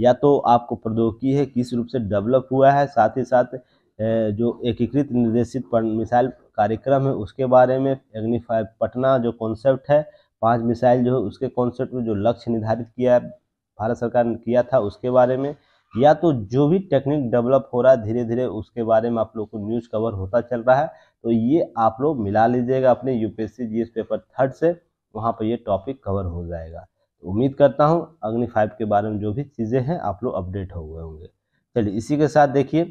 या तो आपको प्रौद्योगिकी है किस रूप से डेवलप हुआ है साथ ही साथ जो एकीकृत निर्देशित मिसाइल कार्यक्रम है उसके बारे में अग्निफाइव पटना जो कॉन्सेप्ट है पांच मिसाइल जो है उसके कॉन्सेप्ट में जो लक्ष्य निर्धारित किया भारत सरकार ने किया था उसके बारे में या तो जो भी टेक्निक डेवलप हो रहा है धीरे धीरे उसके बारे में आप लोग को न्यूज़ कवर होता चल रहा है तो ये आप लोग मिला लीजिएगा अपने यू पी पेपर थर्ड से वहाँ पर ये टॉपिक कवर हो जाएगा तो उम्मीद करता हूँ अग्नि फाइव के बारे में जो भी चीज़ें हैं आप लोग अपडेट हो गए होंगे चलिए इसी के साथ देखिए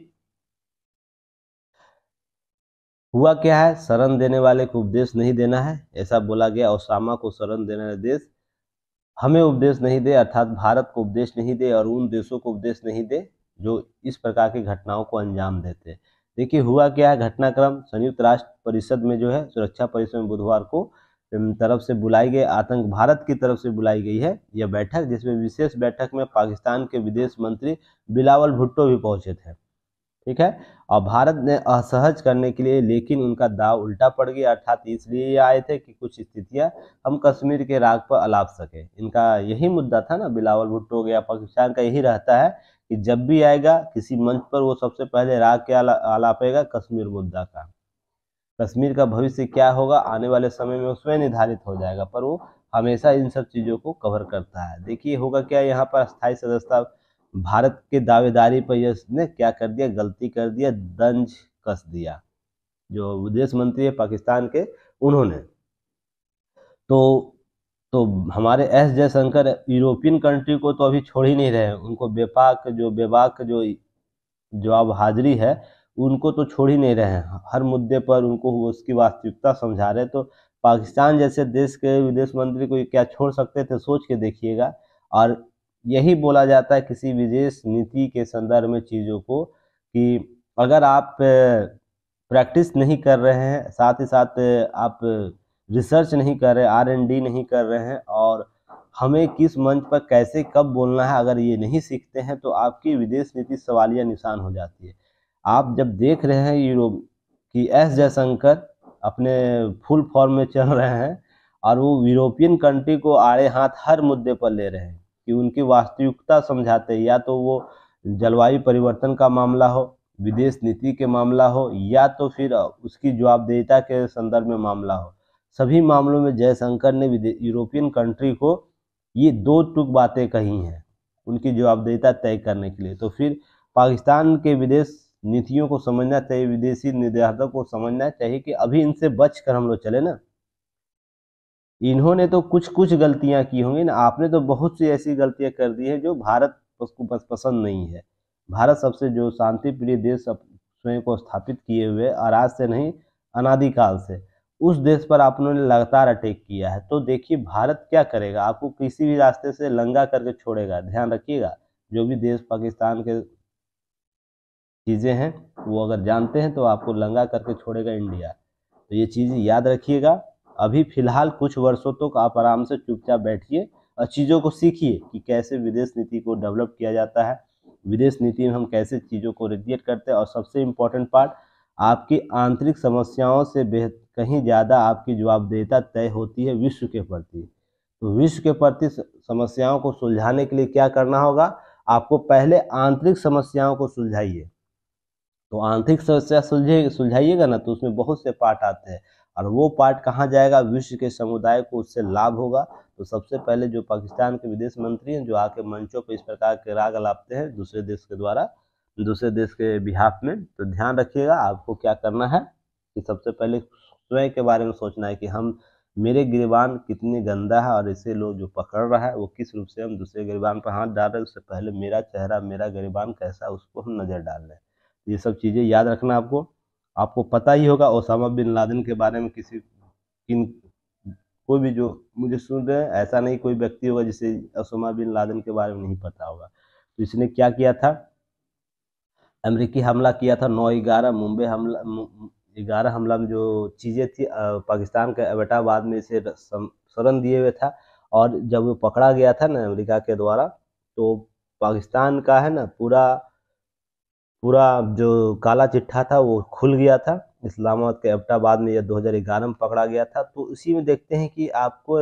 हुआ क्या है शरण देने वाले को उपदेश नहीं देना है ऐसा बोला गया और सामा को शरण देने वाले देश हमें उपदेश नहीं दे अर्थात भारत को उपदेश नहीं दे और उन देशों को उपदेश नहीं दे जो इस प्रकार की घटनाओं को अंजाम देते देखिए हुआ क्या है घटनाक्रम संयुक्त राष्ट्र परिषद में जो है सुरक्षा परिषद में बुधवार को तरफ से बुलाई गई आतंक भारत की तरफ से बुलाई गई है यह बैठक जिसमें विशेष बैठक में पाकिस्तान के विदेश मंत्री बिलावल भुट्टो भी पहुंचे थे ठीक है और भारत ने असहज करने के लिए लेकिन उनका दाव उल्टा पड़ गया अर्थात इसलिए आए थे कि कुछ स्थितियां हम कश्मीर के राग पर अलाप सके इनका यही मुद्दा था ना बिलावल भुट्टो गया पाकिस्तान का यही रहता है कि जब भी आएगा किसी मंच पर वो सबसे पहले राग क्या आलापेगा कश्मीर मुद्दा का कश्मीर का भविष्य क्या होगा आने वाले समय में उसमें निर्धारित हो जाएगा पर वो हमेशा इन सब चीज़ों को कवर करता है देखिए होगा क्या यहाँ पर स्थायी सदस्यता भारत के दावेदारी पर इसने क्या कर दिया गलती कर दिया दंज कस दिया जो विदेश मंत्री है पाकिस्तान के उन्होंने तो तो हमारे एस जयशंकर यूरोपियन कंट्री को तो अभी छोड़ ही नहीं रहे उनको बेपाक जो बेबाक जो जवाब हाजिरी है उनको तो छोड़ ही नहीं रहे हैं हर मुद्दे पर उनको उसकी वास्तविकता समझा रहे तो पाकिस्तान जैसे देश के विदेश मंत्री को क्या छोड़ सकते थे सोच के देखिएगा और यही बोला जाता है किसी विशेष नीति के संदर्भ में चीज़ों को कि अगर आप प्रैक्टिस नहीं कर रहे हैं साथ ही साथ आप रिसर्च नहीं कर रहे आर एन डी नहीं कर रहे हैं और हमें किस मंच पर कैसे कब बोलना है अगर ये नहीं सीखते हैं तो आपकी विदेश नीति सवालिया निशान हो जाती है आप जब देख रहे हैं यूरोप कि एस जयशंकर अपने फुल फॉर्म में चल रहे हैं और वो यूरोपियन कंट्री को आड़े हाथ हर मुद्दे पर ले रहे हैं कि उनकी वास्तविकता समझाते या तो वो जलवायु परिवर्तन का मामला हो विदेश नीति के मामला हो या तो फिर उसकी जवाबदेहता के संदर्भ में मामला हो सभी मामलों में जयशंकर ने यूरोपियन कंट्री को ये दो टुक बातें कही हैं उनकी जवाबदेहता तय करने के लिए तो फिर पाकिस्तान के विदेश नीतियों को समझना चाहिए विदेशी निर्देशों को समझना चाहिए कि अभी इनसे बच कर हम लोग चले ना इन्होंने तो कुछ कुछ गलतियां की होंगी ना आपने तो बहुत सी ऐसी गलतियां कर दी है जो भारत उसको बस पसंद नहीं है भारत सबसे जो शांति प्रिय देश स्वयं को स्थापित किए हुए और आज से नहीं अनादिकाल से उस देश पर आप उन्होंने लगातार अटैक किया है तो देखिए भारत क्या करेगा आपको किसी भी रास्ते से लंगा करके छोड़ेगा ध्यान रखिएगा जो भी देश पाकिस्तान के चीज़ें हैं वो अगर जानते हैं तो आपको लंगा करके छोड़ेगा इंडिया तो ये चीज़ याद रखिएगा अभी फिलहाल कुछ वर्षों तक तो आप आराम से चुपचाप बैठिए और चीज़ों को सीखिए कि कैसे विदेश नीति को डेवलप किया जाता है विदेश नीति में हम कैसे चीज़ों को रेडिएट करते हैं और सबसे इम्पोर्टेंट पार्ट आपकी आंतरिक समस्याओं से बेहद कहीं ज़्यादा आपकी जवाबदेहता तय होती है विश्व के प्रति तो विश्व के प्रति समस्याओं को सुलझाने के लिए क्या करना होगा आपको पहले आंतरिक समस्याओं को सुलझाइए तो आंतरिक समस्या सुलझे सुलझाइएगा ना तो उसमें बहुत से पार्ट आते हैं और वो पार्ट कहाँ जाएगा विश्व के समुदाय को उससे लाभ होगा तो सबसे पहले जो पाकिस्तान के विदेश मंत्री हैं जो आके मंचों पर इस प्रकार के राग लापते हैं दूसरे देश के द्वारा दूसरे देश के बिहाफ में तो ध्यान रखिएगा आपको क्या करना है कि सबसे पहले स्वयं के बारे में सोचना है कि हम मेरे गिरबान कितने गंदा है और इसे लोग जो पकड़ रहा है वो किस रूप से हम दूसरे गिरबान पर हाथ डाल रहे हैं उससे पहले मेरा चेहरा मेरा गिरबान कैसा उसको हम नज़र डाल रहे हैं ये सब चीज़ें याद रखना आपको आपको पता ही होगा ओसामा बिन लादेन के बारे में किसी किन कोई भी जो मुझे सुन रहे हैं ऐसा नहीं कोई व्यक्ति होगा जिसे ओसामा बिन लादेन के बारे में नहीं पता होगा तो इसने क्या किया था अमेरिकी हमला किया था नौ ग्यारह मुंबई हमला ग्यारह हमला में जो चीज़ें थी पाकिस्तान के एबटाबाद में इसे शरण दिए हुए था और जब वो पकड़ा गया था ना अमेरिका के द्वारा तो पाकिस्तान का है ना पूरा पूरा जो काला चिट्ठा था वो खुल गया था इस्लामाबाद के एबटाबाद में यह 2011 में पकड़ा गया था तो इसी में देखते हैं कि आपको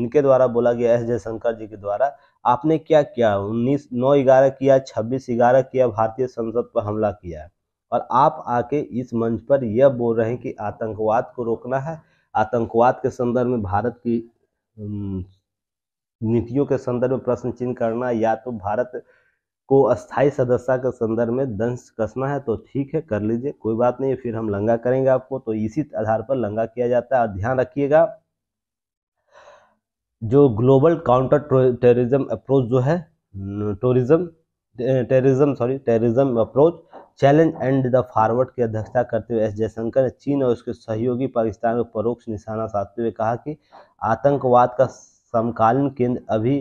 इनके द्वारा बोला गया एस जयशंकर जी के द्वारा आपने क्या किया उन्नीस नौ ग्यारह किया छब्बीस ग्यारह किया भारतीय संसद पर हमला किया और आप आके इस मंच पर यह बोल रहे हैं कि आतंकवाद को रोकना है आतंकवाद के संदर्भ में भारत की नीतियों के संदर्भ में प्रश्न चिन्ह करना या तो भारत को अस्थाई सदस्यता के संदर्भ में दंश कसना है तो ठीक है कर लीजिए कोई बात नहीं फिर हम लंगा करेंगे आपको तो इसी आधार पर लंगा किया जाता है और ध्यान रखिएगा जो ग्लोबल काउंटर टेररिज्म अप्रोच जो है tourism terrorism sorry terrorism approach challenge and the forward की अध्यक्षता करते हुए एस जयशंकर ने चीन और उसके सहयोगी पाकिस्तान को परोक्ष निशाना साधते हुए कहा कि आतंकवाद का समकालीन केंद्र अभी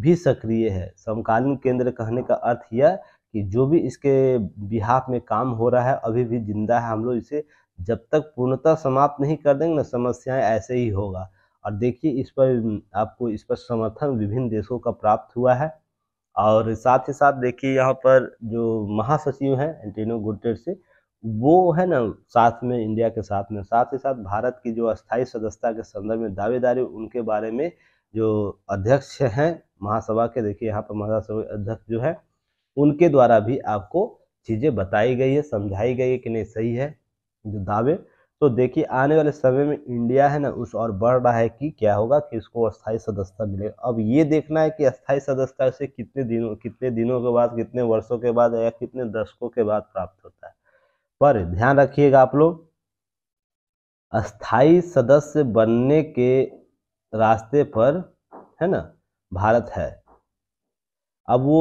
भी सक्रिय है समकालीन केंद्र कहने का अर्थ यह कि जो भी इसके बिहाफ में काम हो रहा है अभी भी जिंदा है हम लोग इसे जब तक पूर्णतः समाप्त नहीं कर देंगे ना समस्याएं ऐसे ही होगा और देखिए इस पर आपको इस पर समर्थन विभिन्न देशों का प्राप्त हुआ है और साथ ही साथ देखिए यहाँ पर जो महासचिव हैं एंटेनो गुटेर से वो है ना साथ में इंडिया के साथ में साथ ही साथ भारत की जो अस्थायी सदस्यता के संदर्भ में दावेदारी उनके बारे में जो अध्यक्ष हैं महासभा के देखिए यहाँ पर महासभा अध्यक्ष जो है उनके द्वारा भी आपको चीज़ें बताई गई है समझाई गई है कि नहीं सही है जो दावे तो देखिए आने वाले समय में इंडिया है ना उस और बढ़ रहा है कि क्या होगा कि इसको अस्थायी सदस्यता मिलेगा अब ये देखना है कि अस्थायी सदस्यता से कितने दिनों कितने दिनों के बाद कितने वर्षों के बाद या कितने दशकों के बाद प्राप्त होता है पर ध्यान रखिएगा आप लोग अस्थायी सदस्य बनने के रास्ते पर है ना भारत है अब वो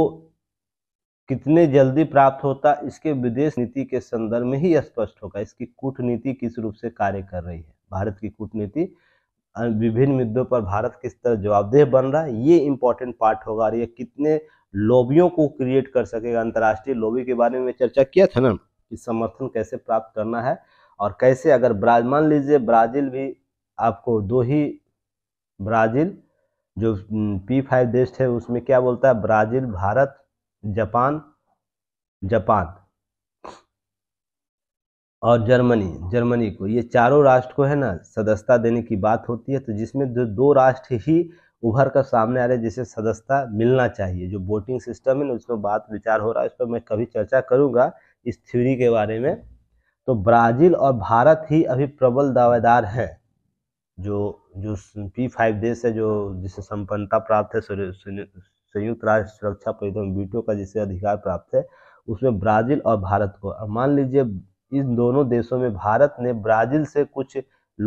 कितने जल्दी प्राप्त होता इसके विदेश नीति के संदर्भ में ही स्पष्ट होगा इसकी कूटनीति किस रूप से कार्य कर रही है भारत की कूटनीति विभिन्न मुद्दों पर भारत किस तरह जवाबदेह बन रहा है ये इंपॉर्टेंट पार्ट होगा और ये कितने लोबियों को क्रिएट कर सकेगा अंतर्राष्ट्रीय लोबी के बारे में चर्चा किया था ना कि समर्थन कैसे प्राप्त करना है और कैसे अगर ब्राज मान लीजिए ब्राजील भी आपको दो ही ब्राजील जो पी फाइव देश है उसमें क्या बोलता है ब्राजील भारत जापान जापान और जर्मनी जर्मनी को ये चारों राष्ट्र को है ना सदस्यता देने की बात होती है तो जिसमें जो दो राष्ट्र ही उभर कर सामने आ रहे जिसे सदस्यता मिलना चाहिए जो वोटिंग सिस्टम है ना उसमें बात विचार हो रहा है इस पर मैं कभी चर्चा करूंगा इस थ्योरी के बारे में तो ब्राज़ील और भारत ही अभी प्रबल दावेदार हैं जो जो पी फाइव देश है जो जिसे संपन्नता प्राप्त है संयुक्त राष्ट्र सुरक्षा परिषद में बीटो का जिसे अधिकार प्राप्त है उसमें ब्राजील और भारत को मान लीजिए इन दोनों देशों में भारत ने ब्राजील से कुछ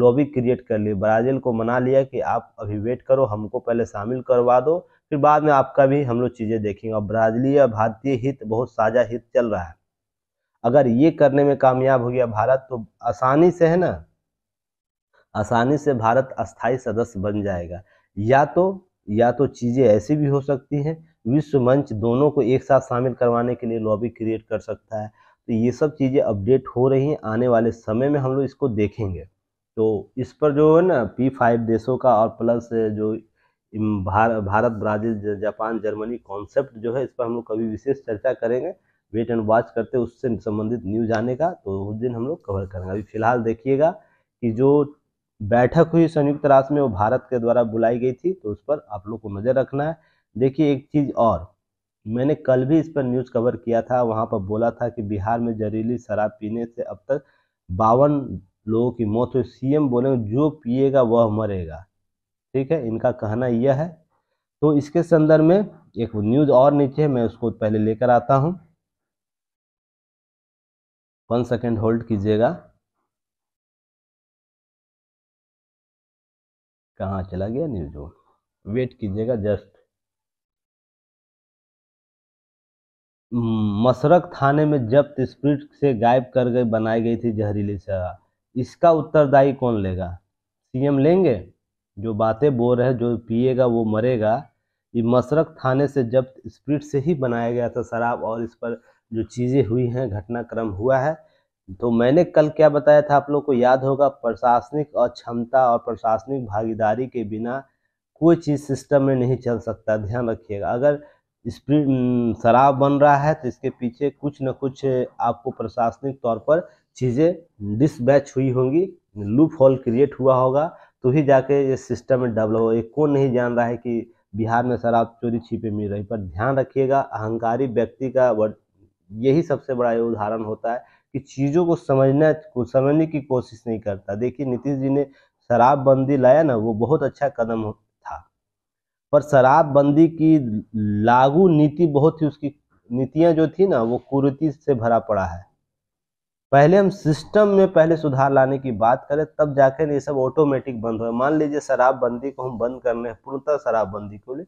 लॉबी क्रिएट कर ली ब्राजील को मना लिया कि आप अभी वेट करो हमको पहले शामिल करवा दो फिर बाद में आपका भी हम लोग चीज़ें देखेंगे और ब्राजीलीय और भारतीय हित बहुत साझा हित चल रहा है अगर ये करने में कामयाब हो गया भारत तो आसानी से है ना आसानी से भारत अस्थाई सदस्य बन जाएगा या तो या तो चीज़ें ऐसी भी हो सकती हैं विश्व मंच दोनों को एक साथ शामिल करवाने के लिए लॉबी क्रिएट कर सकता है तो ये सब चीज़ें अपडेट हो रही हैं आने वाले समय में हम लोग इसको देखेंगे तो इस पर जो है ना पी फाइव देशों का और प्लस जो भार, Bharat Brazil Japan Germany concept जो है इस पर हम लोग कभी विशेष चर्चा करेंगे वेट एंड वॉच करते उससे संबंधित न्यूज आने का तो उस दिन हम लोग कवर करेंगे अभी फिलहाल देखिएगा कि जो बैठक हुई संयुक्त राष्ट्र में वो भारत के द्वारा बुलाई गई थी तो उस पर आप लोग को नज़र रखना है देखिए एक चीज़ और मैंने कल भी इस पर न्यूज़ कवर किया था वहाँ पर बोला था कि बिहार में जहरीली शराब पीने से अब तक बावन लोगों की मौत हुई सीएम बोलेंगे जो पिएगा वह मरेगा ठीक है इनका कहना यह है तो इसके संदर्भ में एक न्यूज़ और नीचे है मैं उसको पहले लेकर आता हूँ वन सेकेंड होल्ड कीजिएगा कहाँ चला गया न्यूज वेट कीजिएगा जस्ट हम्म, मसरक थाने में जब्त स्प्रिट से गायब कर गए बनाई गई थी जहरीली शराब इसका उत्तरदायी कौन लेगा सीएम लेंगे जो बातें बोल रहे जो पिएगा वो मरेगा ये मसरक थाने से जब्त स्प्रिट से ही बनाया गया था शराब और इस पर जो चीज़ें हुई हैं घटनाक्रम हुआ है तो मैंने कल क्या बताया था आप लोग को याद होगा प्रशासनिक अक्षमता और प्रशासनिक भागीदारी के बिना कोई चीज़ सिस्टम में नहीं चल सकता ध्यान रखिएगा अगर स्प्रिट शराब बन रहा है तो इसके पीछे कुछ ना कुछ आपको प्रशासनिक तौर पर चीज़ें डिसबैच हुई होंगी लूप होल क्रिएट हुआ होगा तो ही जाके ये सिस्टम में डेवलप हो कौन नहीं जान रहा है कि बिहार में शराब चोरी छिपे मिल रही पर ध्यान रखिएगा अहंकारी व्यक्ति का यही सबसे बड़ा उदाहरण होता है कि चीज़ों को समझना को समझने की कोशिश नहीं करता देखिए नीतीश जी ने शराबबंदी लाया ना वो बहुत अच्छा कदम था पर शराबबंदी की लागू नीति बहुत ही उसकी नीतियाँ जो थी ना वो कुरीति से भरा पड़ा है पहले हम सिस्टम में पहले सुधार लाने की बात करें तब जाकर ये सब ऑटोमेटिक बंद हो मान लीजिए शराबबंदी को हम बंद करने पूर्णतः शराबबंदी को लिए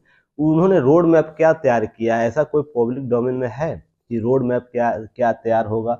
उन्होंने रोड मैप क्या तैयार किया ऐसा कोई पब्लिक डोमेन में है कि रोड मैप क्या क्या तैयार होगा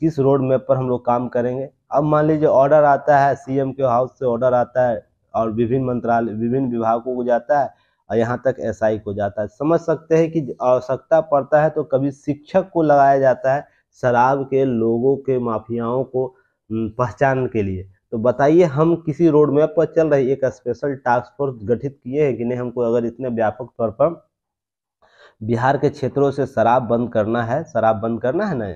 किस रोड मैप पर हम लोग काम करेंगे अब मान लीजिए ऑर्डर आता है सीएम के हाउस से ऑर्डर आता है और विभिन्न मंत्रालय विभिन्न विभागों को जाता है और यहाँ तक एसआई को जाता है समझ सकते हैं कि आवश्यकता पड़ता है तो कभी शिक्षक को लगाया जाता है शराब के लोगों के माफियाओं को पहचान के लिए तो बताइए हम किसी रोड मैप पर चल रही एक स्पेशल टास्क फोर्स गठित किए हैं कि नहीं हमको अगर इतने व्यापक तौर पर बिहार के क्षेत्रों से शराब बंद करना है शराब बंद करना है ना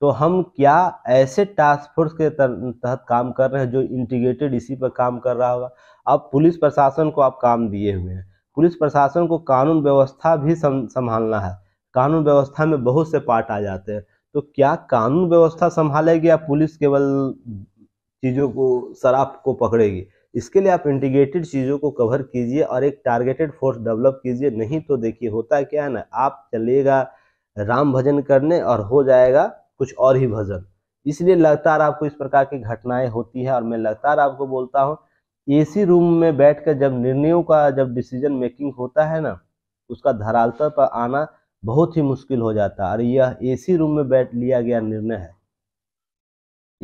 तो हम क्या ऐसे टास्क फोर्स के तहत काम कर रहे हैं जो इंटीग्रेटेड इसी पर काम कर रहा होगा अब पुलिस प्रशासन को आप काम दिए हुए हैं पुलिस प्रशासन को कानून व्यवस्था भी संभालना है कानून व्यवस्था में बहुत से पार्ट आ जाते हैं तो क्या कानून व्यवस्था संभालेगी या पुलिस केवल चीज़ों को शराब को पकड़ेगी इसके लिए आप इंटीग्रेटेड चीज़ों को कवर कीजिए और एक टारगेटेड फोर्स डेवलप कीजिए नहीं तो देखिए होता है क्या है ना आप चलिएगा राम भजन करने और हो जाएगा कुछ और ही भजन इसलिए लगातार आपको इस प्रकार की घटनाएं होती है और मैं लगातार आपको बोलता हूँ ए रूम में बैठ जब निर्णयों का जब डिसीजन मेकिंग होता है ना उसका धरालता पर आना बहुत ही मुश्किल हो जाता है और यह एसी रूम में बैठ लिया गया निर्णय है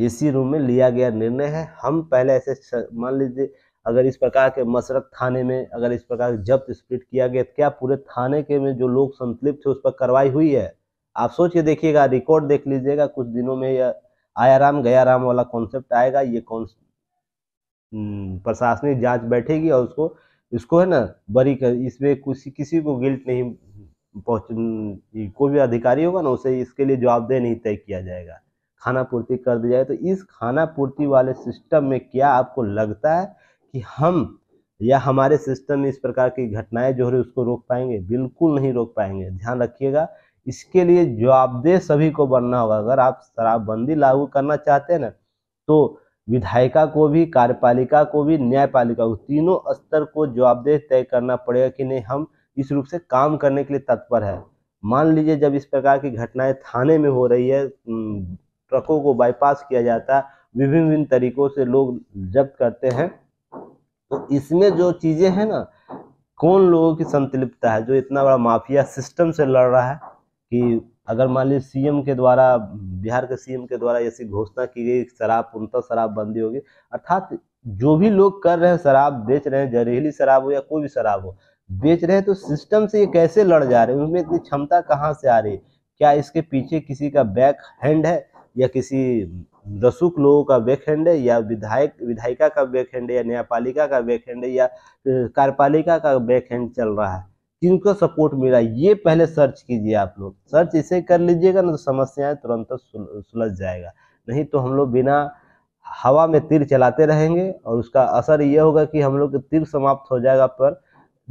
एसी रूम में लिया गया निर्णय है हम पहले ऐसे मान लीजिए अगर इस प्रकार के मशरक थाने में अगर इस प्रकार जब्त स्प्लिट किया गया तो क्या पूरे थाने के में जो लोग संतलिप्त थे उस पर कार्रवाई हुई है आप सोच के देखिएगा रिकॉर्ड देख लीजिएगा कुछ दिनों में यह आया राम गया राम वाला कॉन्सेप्ट आएगा ये कौन हम्म, प्रशासनिक जांच बैठेगी और उसको इसको है ना बरी कर इसमें किसी किसी को गिल्ट नहीं पहुँच कोई भी अधिकारी होगा ना उसे इसके लिए जवाबदेह नहीं तय किया जाएगा खाना पूर्ति कर दी जाए तो इस खाना पूर्ति वाले सिस्टम में क्या आपको लगता है कि हम या हमारे सिस्टम में इस प्रकार की घटनाएं जो है उसको रोक पाएंगे बिल्कुल नहीं रोक पाएंगे ध्यान रखिएगा इसके लिए जवाबदेह सभी को बनना होगा अगर आप शराबबंदी लागू करना चाहते हैं ना तो विधायिका को भी कार्यपालिका को भी न्यायपालिका को तीनों स्तर को जवाबदेह तय करना पड़ेगा कि नहीं हम इस रूप से काम करने के लिए तत्पर है मान लीजिए जब इस प्रकार की घटनाएं थाने में हो रही है ट्रकों को बाईपास किया जाता है विभिन्न विभिन्न तरीकों से लोग जब्त करते हैं तो इसमें जो चीज़ें हैं ना कौन लोगों की संतुलिप्तता है जो इतना बड़ा माफिया सिस्टम से लड़ रहा है कि हाँ। अगर मान लीजिए सीएम के द्वारा बिहार के सीएम के द्वारा ऐसी घोषणा की गई शराब पूर्णतः शराबबंदी होगी अर्थात जो भी लोग कर रहे हैं शराब बेच रहे हैं जहरीली शराब हो या कोई भी शराब हो बेच रहे हैं तो सिस्टम से ये कैसे लड़ जा रहे हैं उनमें इतनी क्षमता कहाँ से आ रही है क्या इसके पीछे किसी का बैक हैंड है या किसी रसूक लोगों का बैक हैंड है या विधायक विधायिका का बैक हैंड है या न्यायपालिका का बैक हैंड है या कार्यपालिका का बैक हैंड चल रहा है किनको सपोर्ट मिला ये पहले सर्च कीजिए आप लोग सर्च इसे कर लीजिएगा ना तो समस्याएं तुरंत सुलझ जाएगा नहीं तो हम लोग बिना हवा में तीर चलाते रहेंगे और उसका असर यह होगा कि हम लोग तीर समाप्त हो जाएगा पर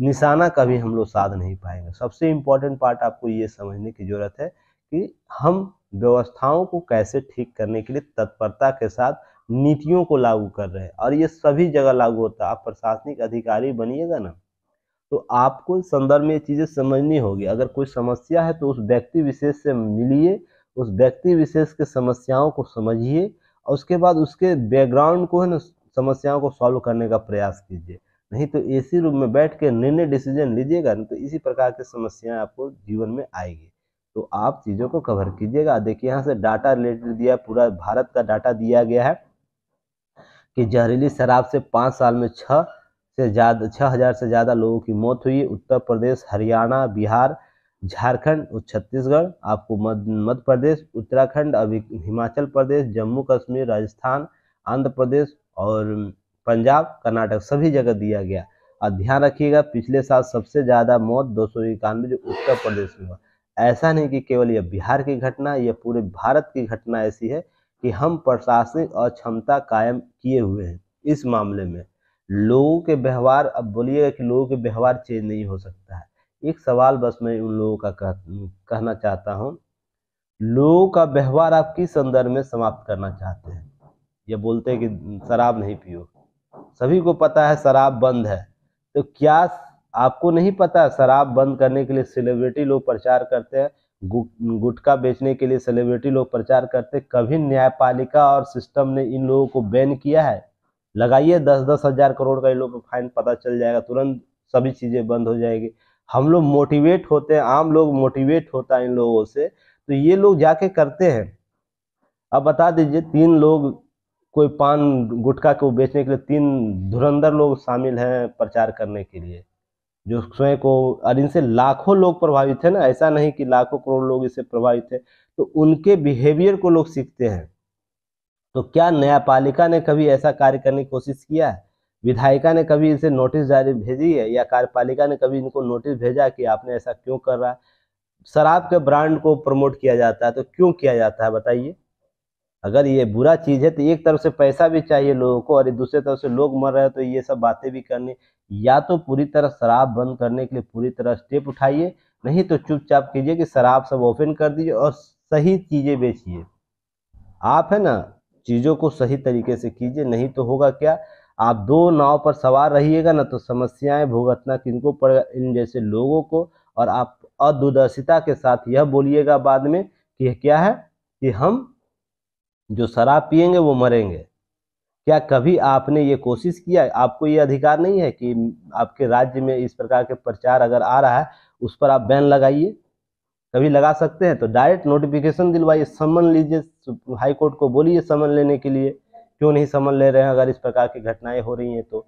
निशाना कभी हम लोग साध नहीं पाएंगे सबसे इम्पोर्टेंट पार्ट आपको ये समझने की ज़रूरत है कि हम व्यवस्थाओं को कैसे ठीक करने के लिए तत्परता के साथ नीतियों को लागू कर रहे हैं और ये सभी जगह लागू होता है आप प्रशासनिक अधिकारी बनिएगा ना तो आपको संदर्भ में ये चीज़ें समझनी होगी अगर कोई समस्या है तो उस व्यक्ति विशेष से मिलिए उस व्यक्ति विशेष के समस्याओं को समझिए और उसके बाद उसके बैकग्राउंड को है ना समस्याओं को सॉल्व करने का प्रयास कीजिए नहीं तो एसी रूम में बैठ के निर्णय डिसीजन लीजिएगा नहीं तो इसी प्रकार की समस्याएं आपको जीवन में आएगी तो आप चीज़ों को कवर कीजिएगा देखिए यहाँ से डाटा रिलेटेड दिया पूरा भारत का डाटा दिया गया है कि जहरीली शराब से पाँच साल में छः से ज़्यादा छः हज़ार से ज़्यादा लोगों की मौत हुई उत्तर प्रदेश हरियाणा बिहार झारखंड और छत्तीसगढ़ आपको मध्य प्रदेश उत्तराखंड अभी हिमाचल प्रदेश जम्मू कश्मीर राजस्थान आंध्र प्रदेश और पंजाब कर्नाटक सभी जगह दिया गया और ध्यान रखिएगा पिछले साल सबसे ज़्यादा मौत दो सौ इक्यानवे जो उत्तर प्रदेश में हुआ ऐसा नहीं कि केवल यह बिहार की घटना यह पूरे भारत की घटना ऐसी है कि हम प्रशासनिक अक्षमता कायम किए हुए हैं इस मामले में लोगों के व्यवहार अब बोलिएगा कि लोगों के व्यवहार चेंज नहीं हो सकता है एक सवाल बस मैं उन लोगों का कह, कहना चाहता हूँ लोगों का व्यवहार आप किस संदर्भ में समाप्त करना चाहते हैं ये बोलते हैं कि शराब नहीं पियो सभी को पता है शराब बंद है तो क्या आपको नहीं पता शराब बंद करने के लिए सेलिब्रिटी लोग प्रचार करते हैं गुटखा बेचने के लिए सेलिब्रिटी लोग प्रचार करते कभी न्यायपालिका और सिस्टम ने इन लोगों को बैन किया है लगाइए दस दस हजार करोड़ का ये लोग फाइन पता चल जाएगा तुरंत सभी चीज़ें बंद हो जाएगी हम लोग मोटिवेट होते हैं आम लोग मोटिवेट होता है इन लोगों से तो ये लोग जाके करते हैं अब बता दीजिए तीन लोग कोई पान गुटखा को बेचने के लिए तीन धुरंधर लोग शामिल हैं प्रचार करने के लिए जो स्वयं को और इनसे लाखों लोग प्रभावित है ना ऐसा नहीं कि लाखों करोड़ लोग इससे प्रभावित है तो उनके बिहेवियर को लोग सीखते हैं तो क्या न्यायपालिका ने कभी ऐसा कार्य करने की कोशिश किया है विधायिका ने कभी इसे नोटिस जारी भेजी है या कार्यपालिका ने कभी इनको नोटिस भेजा कि आपने ऐसा क्यों कर रहा है शराब के ब्रांड को प्रमोट किया जाता है तो क्यों किया जाता है बताइए अगर ये बुरा चीज़ है तो एक तरफ से पैसा भी चाहिए लोगों को और दूसरे तरफ से लोग मर रहे हैं तो ये सब बातें भी करनी या तो पूरी तरह शराब बंद करने के लिए पूरी तरह स्टेप उठाइए नहीं तो चुपचाप कीजिए कि शराब सब ओपन कर दीजिए और सही चीज़ें बेचिए आप है ना चीज़ों को सही तरीके से कीजिए नहीं तो होगा क्या आप दो नाव पर सवार रहिएगा ना तो समस्याएं भुगतना किनको पड़ेगा इन जैसे लोगों को और आप अदूरदर्शिता के साथ यह बोलिएगा बाद में कि क्या है कि हम जो शराब पियेंगे वो मरेंगे क्या कभी आपने ये कोशिश किया आपको ये अधिकार नहीं है कि आपके राज्य में इस प्रकार के प्रचार अगर आ रहा है उस पर आप बैन लगाइए कभी लगा सकते हैं तो डायरेक्ट नोटिफिकेशन दिलवाइए समन लीजिए हाईकोर्ट को बोलिए समन लेने के लिए क्यों नहीं समन ले रहे हैं अगर इस प्रकार की घटनाएं हो रही हैं तो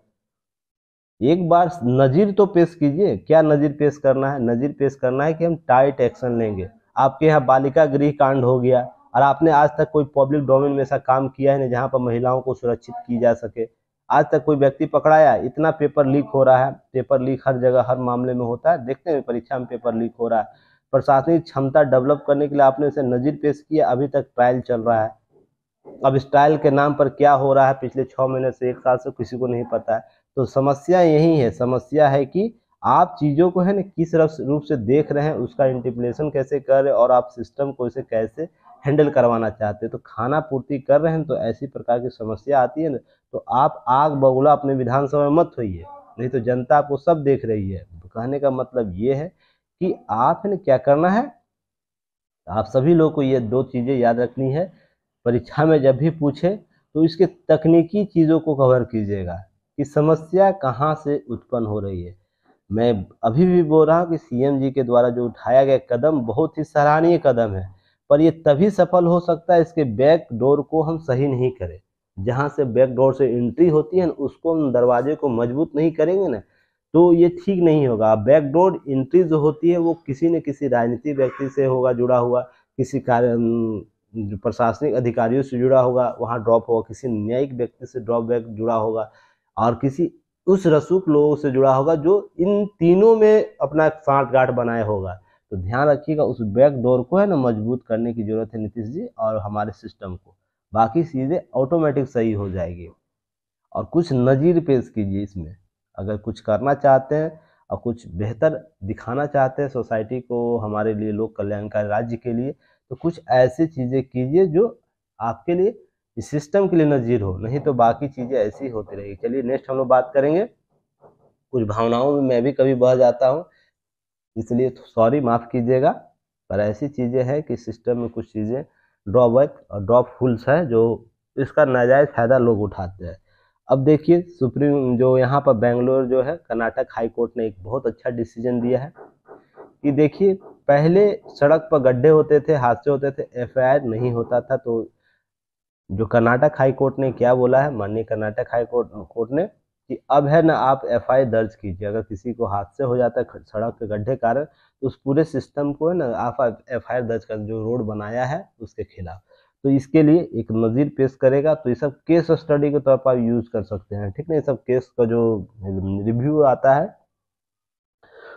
एक बार नज़ीर तो पेश कीजिए क्या नज़ीर पेश करना है नज़ीर पेश करना है कि हम टाइट एक्शन लेंगे आपके यहाँ बालिका गृह कांड हो गया और आपने आज तक कोई पब्लिक डोमेन में ऐसा काम किया है ना जहाँ पर महिलाओं को सुरक्षित की जा सके आज तक कोई व्यक्ति पकड़ाया इतना पेपर लीक हो रहा है पेपर लीक हर जगह हर मामले में होता है देखते हैं परीक्षा में पेपर लीक हो रहा है प्रशासनिक क्षमता डेवलप करने के लिए आपने इसे नज़ीर पेश किया अभी तक ट्रायल चल रहा है अब इस ट्रायल के नाम पर क्या हो रहा है पिछले छः महीने से एक साल से किसी को नहीं पता है तो समस्या यही है समस्या है कि आप चीज़ों को है ना किस रूप से देख रहे हैं उसका इंटीप्लेसन कैसे कर रहे हैं और आप सिस्टम को इसे कैसे हैंडल करवाना चाहते हैं तो खाना पूर्ति कर रहे हैं तो ऐसी प्रकार की समस्या आती है ना तो आप आग बगुला अपने विधानसभा में मत होइए नहीं तो जनता आपको सब देख रही है कहने का मतलब ये है कि आपने क्या करना है आप सभी लोगों को ये दो चीज़ें याद रखनी है परीक्षा में जब भी पूछे तो इसके तकनीकी चीज़ों को कवर कीजिएगा कि समस्या कहाँ से उत्पन्न हो रही है मैं अभी भी बोल रहा हूँ कि सीएम जी के द्वारा जो उठाया गया कदम बहुत ही सराहनीय कदम है पर ये तभी सफल हो सकता है इसके बैक डोर को हम सही नहीं करें जहाँ से बैक डोर से एंट्री होती है उसको हम दरवाजे को मजबूत नहीं करेंगे ना तो ये ठीक नहीं होगा बैकडोर एंट्री जो होती है वो किसी न किसी राजनीतिक व्यक्ति से होगा जुड़ा हुआ किसी कार्य प्रशासनिक अधिकारियों से जुड़ा होगा वहाँ ड्रॉप होगा किसी न्यायिक व्यक्ति से ड्रॉप बैक जुड़ा होगा और किसी उस रसूख लोगों से जुड़ा होगा जो इन तीनों में अपना साठ गांठ बनाए होगा तो ध्यान रखिएगा उस बैक डोर को है ना मजबूत करने की जरूरत है नीतीश जी और हमारे सिस्टम को बाकी चीज़ें ऑटोमेटिक सही हो जाएगी और कुछ नज़ीर पेश कीजिए इसमें अगर कुछ करना चाहते हैं और कुछ बेहतर दिखाना चाहते हैं सोसाइटी को हमारे लिए लोक कल्याणकारी राज्य के लिए तो कुछ ऐसी चीज़ें कीजिए जो आपके लिए इस सिस्टम के लिए नज़ीर हो नहीं तो बाकी चीज़ें ऐसी होती रहेगी चलिए नेक्स्ट हम लोग बात करेंगे कुछ भावनाओं में मैं भी कभी बह जाता हूँ इसलिए सॉरी माफ़ कीजिएगा पर ऐसी चीज़ें हैं कि सिस्टम में कुछ चीज़ें ड्रॉबैक और ड्रॉप फुल्स हैं जो इसका नाजायज़ फ़ायदा लोग उठाते हैं अब देखिए सुप्रीम जो यहाँ पर बेंगलोर जो है कर्नाटक हाई कोर्ट ने एक बहुत अच्छा डिसीजन दिया है कि देखिए पहले सड़क पर गड्ढे होते थे हादसे होते थे एफआईआर नहीं होता था तो जो कर्नाटक हाई कोर्ट ने क्या बोला है माननीय कर्नाटक हाई कोर्ट कोर्ट ने कि अब है ना आप एफ दर्ज कीजिए अगर किसी को हादसे हो जाता है सड़क के गड्ढे कारण तो उस पूरे सिस्टम को है ना आप एफ दर्ज कर जो रोड बनाया है उसके खिलाफ तो इसके लिए एक नज़ीर पेश करेगा तो ये सब केस स्टडी के तौर पर यूज़ कर सकते हैं ठीक ना ये सब केस का जो रिव्यू आता है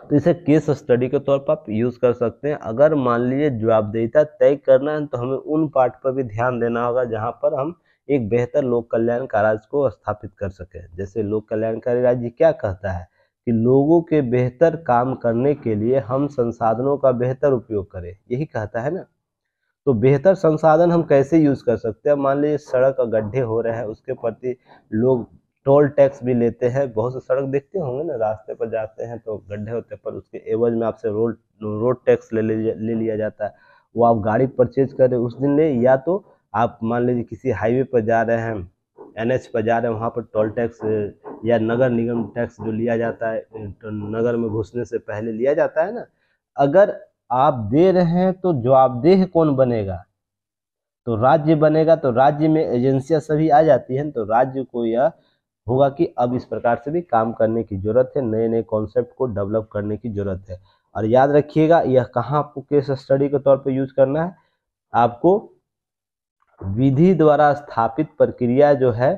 तो इसे केस स्टडी के तौर पर आप यूज़ कर सकते हैं अगर मान लीजिए जवाबदेहिता तय करना है तो हमें उन पार्ट पर भी ध्यान देना होगा जहाँ पर हम एक बेहतर लोक कल्याण का राज्य को स्थापित कर सकें जैसे लोक कल्याणकारी राज्य क्या कहता है कि लोगों के बेहतर काम करने के लिए हम संसाधनों का बेहतर उपयोग करें यही कहता है ना तो बेहतर संसाधन हम कैसे यूज़ कर सकते हैं मान लीजिए सड़क और गड्ढे हो रहे हैं उसके प्रति लोग टोल टैक्स भी लेते हैं बहुत से सड़क देखते होंगे ना रास्ते पर जाते हैं तो गड्ढे होते हैं पर उसके एवज में आपसे रोड रोड टैक्स ले ले लिया जाता है वो आप गाड़ी परचेज करें उस दिन ले या तो आप मान लीजिए किसी हाईवे पर जा रहे हैं एन एच पर जा रहे हैं वहाँ पर टोल टैक्स या नगर निगम टैक्स जो लिया जाता है तो नगर में घुसने से पहले लिया जाता है ना अगर आप दे रहे हैं तो जवाबदेह कौन बनेगा तो राज्य बनेगा तो राज्य में एजेंसियां सभी आ जाती हैं तो राज्य को यह होगा कि अब इस प्रकार से भी काम करने की जरूरत है नए नए कॉन्सेप्ट को डेवलप करने की जरूरत है और याद रखिएगा यह कहाँ आपको केस स्टडी के तौर पर यूज करना है आपको विधि द्वारा स्थापित प्रक्रिया जो है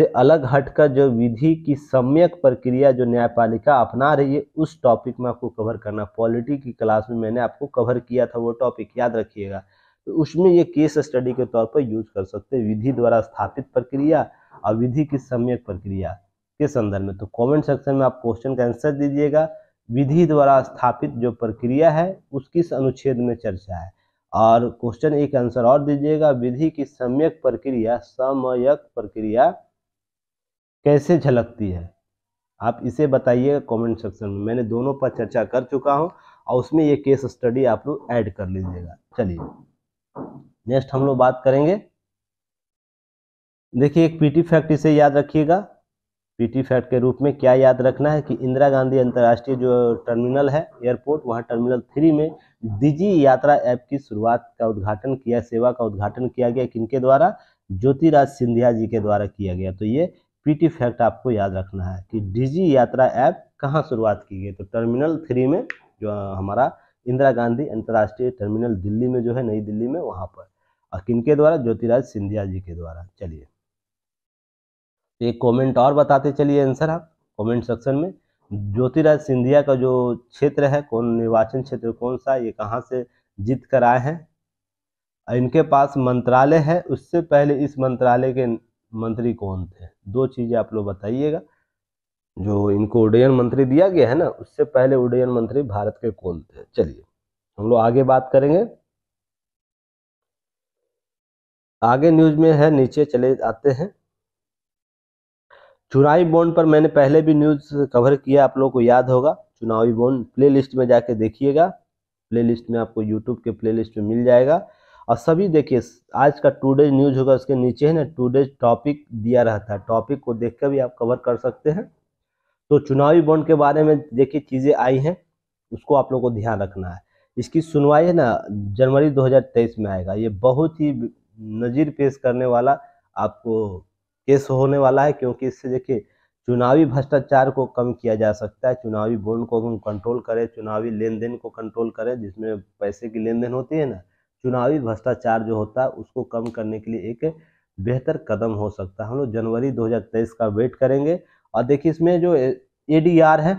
से अलग हटकर जो विधि की सम्यक प्रक्रिया जो न्यायपालिका अपना रही है उस टॉपिक में आपको कवर करना पॉलिटी की क्लास में मैंने आपको कवर किया था वो टॉपिक याद रखिएगा तो उसमें ये केस स्टडी के तौर पर यूज कर सकते हैं विधि द्वारा स्थापित प्रक्रिया और विधि की सम्यक प्रक्रिया के संदर्भ में तो कॉमेंट सेक्शन में आप क्वेश्चन का आंसर दीजिएगा विधि द्वारा स्थापित जो प्रक्रिया है उसकी अनुच्छेद में चर्चा है और क्वेश्चन एक आंसर और दीजिएगा विधि की सम्यक प्रक्रिया समयक प्रक्रिया कैसे झलकती है आप इसे बताइए कमेंट सेक्शन में मैंने दोनों पर चर्चा कर चुका हूं और उसमें ये केस स्टडी आप लोग ऐड कर लीजिएगा चलिए नेक्स्ट हम लोग बात करेंगे देखिए एक पीटी फैक्ट इसे याद रखिएगा पीटी फैक्ट के रूप में क्या याद रखना है कि इंदिरा गांधी अंतर्राष्ट्रीय जो टर्मिनल है एयरपोर्ट वहाँ टर्मिनल थ्री में डिजी यात्रा ऐप की शुरुआत का उद्घाटन किया सेवा का उद्घाटन किया गया किनके द्वारा ज्योतिराज सिंधिया जी के द्वारा किया गया तो ये पीटी फैक्ट आपको याद रखना है कि डीजी यात्रा ऐप कहाँ शुरुआत की गई तो टर्मिनल थ्री में जो हमारा इंदिरा गांधी अंतर्राष्ट्रीय टर्मिनल दिल्ली में जो है नई दिल्ली में वहाँ पर और किनके द्वारा ज्योतिराज सिंधिया जी के द्वारा चलिए तो एक कमेंट और बताते चलिए आंसर आप कमेंट सेक्शन में ज्योतिराज सिंधिया का जो क्षेत्र है कौन निर्वाचन क्षेत्र कौन सा ये कहाँ से जीत कर आए हैं इनके पास मंत्रालय है उससे पहले इस मंत्रालय के मंत्री कौन थे दो चीज़ें आप लोग बताइएगा जो इनको उड्डयन मंत्री दिया गया है ना उससे पहले उड्डयन मंत्री भारत के कौन थे चलिए हम लोग आगे बात करेंगे आगे न्यूज में है नीचे चले आते हैं चुनावी बॉन्ड पर मैंने पहले भी न्यूज कवर किया आप लोगों को याद होगा चुनावी बॉन्ड प्लेलिस्ट में जाके देखिएगा प्लेलिस्ट में आपको यूट्यूब के प्लेलिस्ट में मिल जाएगा और सभी देखिए आज का डेज न्यूज होगा उसके नीचे है ना डेज टॉपिक दिया रहता है टॉपिक को देख कर भी आप कवर कर सकते हैं तो चुनावी बॉन्ड के बारे में देखिए चीज़ें आई हैं उसको आप लोग को ध्यान रखना है इसकी सुनवाई है ना जनवरी 2023 में आएगा ये बहुत ही नज़ीर पेश करने वाला आपको केस होने वाला है क्योंकि इससे देखिए चुनावी भ्रष्टाचार को कम किया जा सकता है चुनावी बॉन्ड को हम कंट्रोल करें चुनावी लेन देन को कंट्रोल करें जिसमें पैसे की लेन देन होती है ना चुनावी भ्रष्टाचार जो होता है उसको कम करने के लिए एक बेहतर कदम हो सकता है हम लोग जनवरी 2023 का वेट करेंगे और देखिए इसमें जो एडीआर है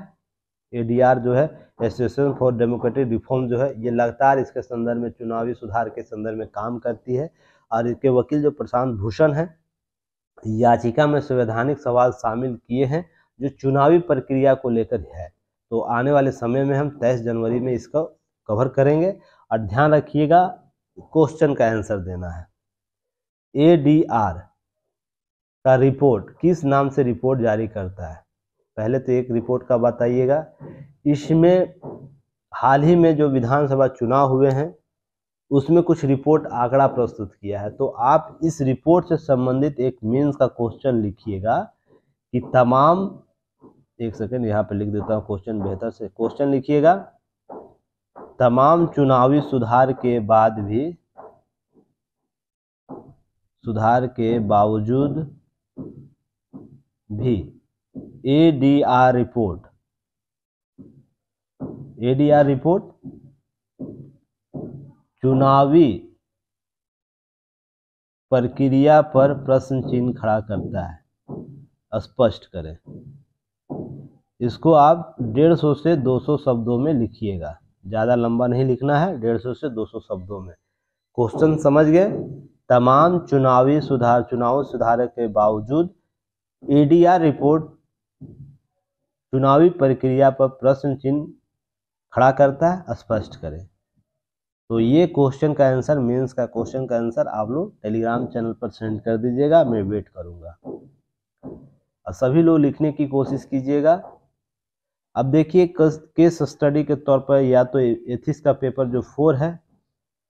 एडीआर जो है एसोसिएशन फॉर डेमोक्रेटिक रिफॉर्म जो है ये लगातार इसके संदर्भ में चुनावी सुधार के संदर्भ में काम करती है और इसके वकील जो प्रशांत भूषण हैं याचिका में संवैधानिक सवाल शामिल किए हैं जो चुनावी प्रक्रिया को लेकर है तो आने वाले समय में हम तेईस जनवरी में इसका कवर करेंगे और ध्यान रखिएगा क्वेश्चन का आंसर देना है ए डी आर का रिपोर्ट किस नाम से रिपोर्ट जारी करता है पहले तो एक रिपोर्ट का बताइएगा इसमें हाल ही में जो विधानसभा चुनाव हुए हैं उसमें कुछ रिपोर्ट आंकड़ा प्रस्तुत किया है तो आप इस रिपोर्ट से संबंधित एक मीन्स का क्वेश्चन लिखिएगा कि तमाम एक सेकेंड यहाँ पे लिख देता हूँ क्वेश्चन बेहतर से क्वेश्चन लिखिएगा तमाम चुनावी सुधार के बाद भी सुधार के बावजूद भी एडीआर रिपोर्ट एडीआर रिपोर्ट चुनावी प्रक्रिया पर प्रश्न चिन्ह खड़ा करता है स्पष्ट करें इसको आप 150 से 200 शब्दों में लिखिएगा ज़्यादा लंबा नहीं लिखना है डेढ़ सौ से दो सौ शब्दों में क्वेश्चन समझ गए तमाम चुनावी सुधार चुनाव सुधार के बावजूद एडीआर e रिपोर्ट चुनावी प्रक्रिया पर प्रश्न चिन्ह खड़ा करता है स्पष्ट करें तो ये क्वेश्चन का आंसर मेंस का क्वेश्चन का आंसर आप लोग टेलीग्राम चैनल पर सेंड कर दीजिएगा मैं वेट करूँगा और सभी लोग लिखने की कोशिश कीजिएगा अब देखिए केस स्टडी के तौर पर या तो एथिक्स का पेपर जो फोर है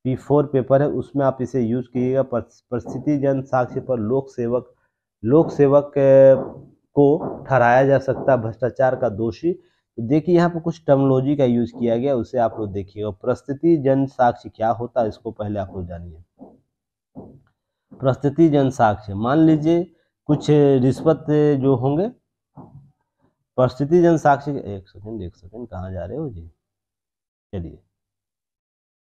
पी फोर पेपर है उसमें आप इसे यूज कीजिएगा परिस्थिति जन साक्ष्य पर लोक सेवक लोक सेवक को ठहराया जा सकता है भ्रष्टाचार का दोषी तो देखिए यहाँ पर कुछ टर्मोलॉजी का यूज किया गया उसे आप लोग देखिएगा परिस्थिति जन साक्ष्य क्या होता है इसको पहले आप लोग जानिए परिस्थिति जन साक्ष्य मान लीजिए कुछ रिश्वत जो होंगे परिस्थिति साक्षी एक सेकेंड एक सेकेंड कहाँ जा रहे हो जी चलिए